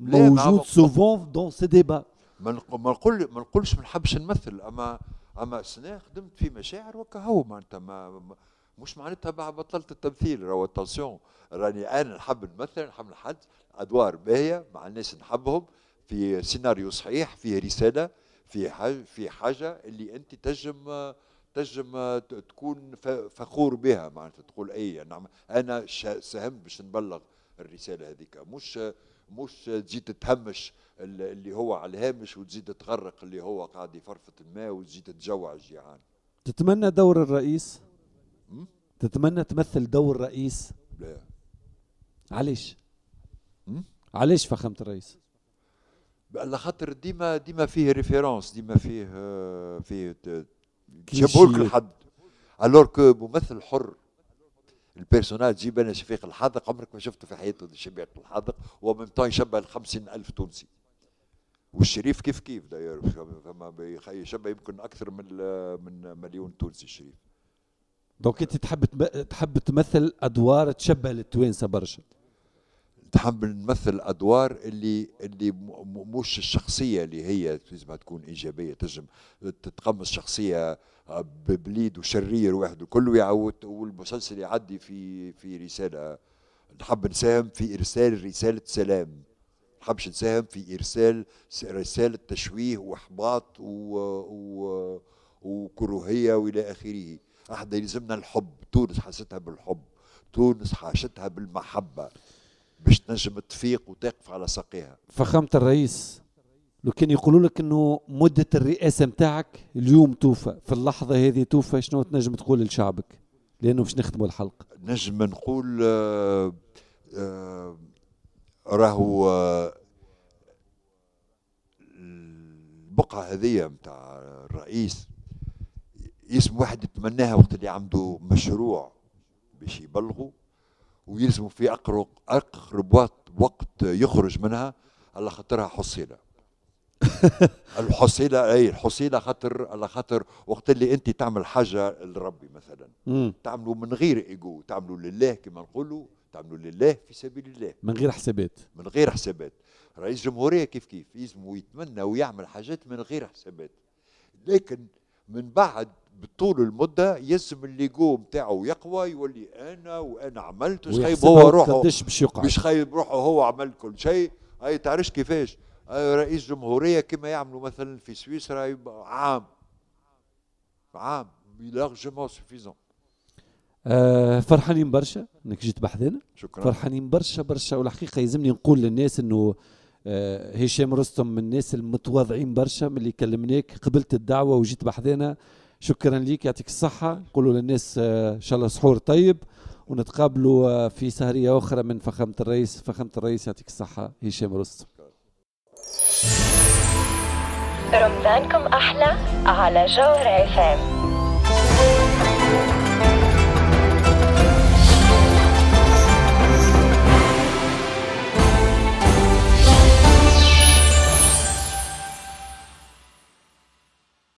موجود سوفون دون سي ديبا ما نقول ما نقولش ما نحبش نمثل اما اما سنا خدمت في مشاعر وكا هو معناتها ما مش معناتها بقى بطلت التمثيل راهو اتونسيون راني انا نحب نمثل نحب نحد ادوار باهيه مع الناس نحبهم في سيناريو صحيح فيه رساله في حاجه في حاجه اللي انت تنجم تنجم تكون فخور بها معناتها تقول اي يعني نعم انا ساهمت باش نبلغ الرساله هذيك مش مش تزيد تهمش اللي هو على الهامش وتزيد تغرق اللي هو قاعد يفرفط الماء وتزيد تجوع الجيعان تتمنى دور الرئيس تتمنى تمثل دور رئيس لا علاش علاش فخامه الرئيس على خاطر ديما ديما فيه ريفيرونس ديما فيه آه، فيه يشبهولك الحد الور كو ممثل حر البيرسوناج جيب انا شفيق الحاذق عمرك ما شفته في حياته شفيق الحاذق ومن تو يشبه ال ألف تونسي والشريف كيف كيف داير يشبه يمكن اكثر من من مليون تونسي الشريف دونك انت تحب تحب تمثل ادوار تشبه للتوانسه برشا تحب نمثل ادوار اللي اللي مش الشخصيه اللي هي لازم تكون ايجابيه تنجم تتقمص شخصيه آه، ببليد وشرير واحد وكله يعود والمسلسل يعدي في في رساله نحب نساهم في ارسال رساله سلام نحبش نساهم في ارسال رساله تشويه واحباط و, و وكروهيه والى اخره احنا يلزمنا الحب تونس حاستها بالحب تونس حاشتها بالمحبة باش تنجم تفيق وتقف على ساقيها فخامة الرئيس لو كان يقولوا لك انه مدة الرئاسة نتاعك اليوم توفى في اللحظة هذه توفى شنو تنجم تقول لشعبك لأنه باش نختموا الحلقة نجم نقول آه، آه، راهو آه، البقعة هذه نتاع الرئيس يسم واحد يتمناها وقت اللي عنده مشروع باش يبلغه ويلزم في اقرب اقرب وقت يخرج منها على خاطرها حصيله الحصيله اي الحصيله خاطر على خاطر وقت اللي انت تعمل حاجه لربي مثلا تعملوا من غير ايجو تعملوا لله كما نقولوا تعملوا لله في سبيل الله من غير حسابات من غير حسابات رئيس جمهوريه كيف كيف يلزم يتمنى ويعمل حاجات من غير حسابات لكن من بعد بطول المده يلزم الليجو نتاعو يقوى يولي انا وانا عملت مش خايب هو روحه مش خايب روحه هو عمل كل شيء اي تعرفش كيفاش آه، رئيس جمهوريه كما يعملوا مثلا في سويسرا عام عام لارجومون سوفيزون آه فرحانين برشا انك جيت بحذنا شكرا فرحانين برشا برشا والحقيقه يلزمني نقول للناس انه آه هشام رستم من الناس المتواضعين برشا من اللي كلمناك قبلت الدعوه وجيت بحذنا شكرا ليك يعطيك الصحة نقولوا للناس آه، إن شاء الله سحور طيب ونتقابلوا آه، في سهرية أخرى من فخامة الرئيس فخامة الرئيس يعطيك الصحة هشام رستم رمضانكم أحلى على جوهر عفام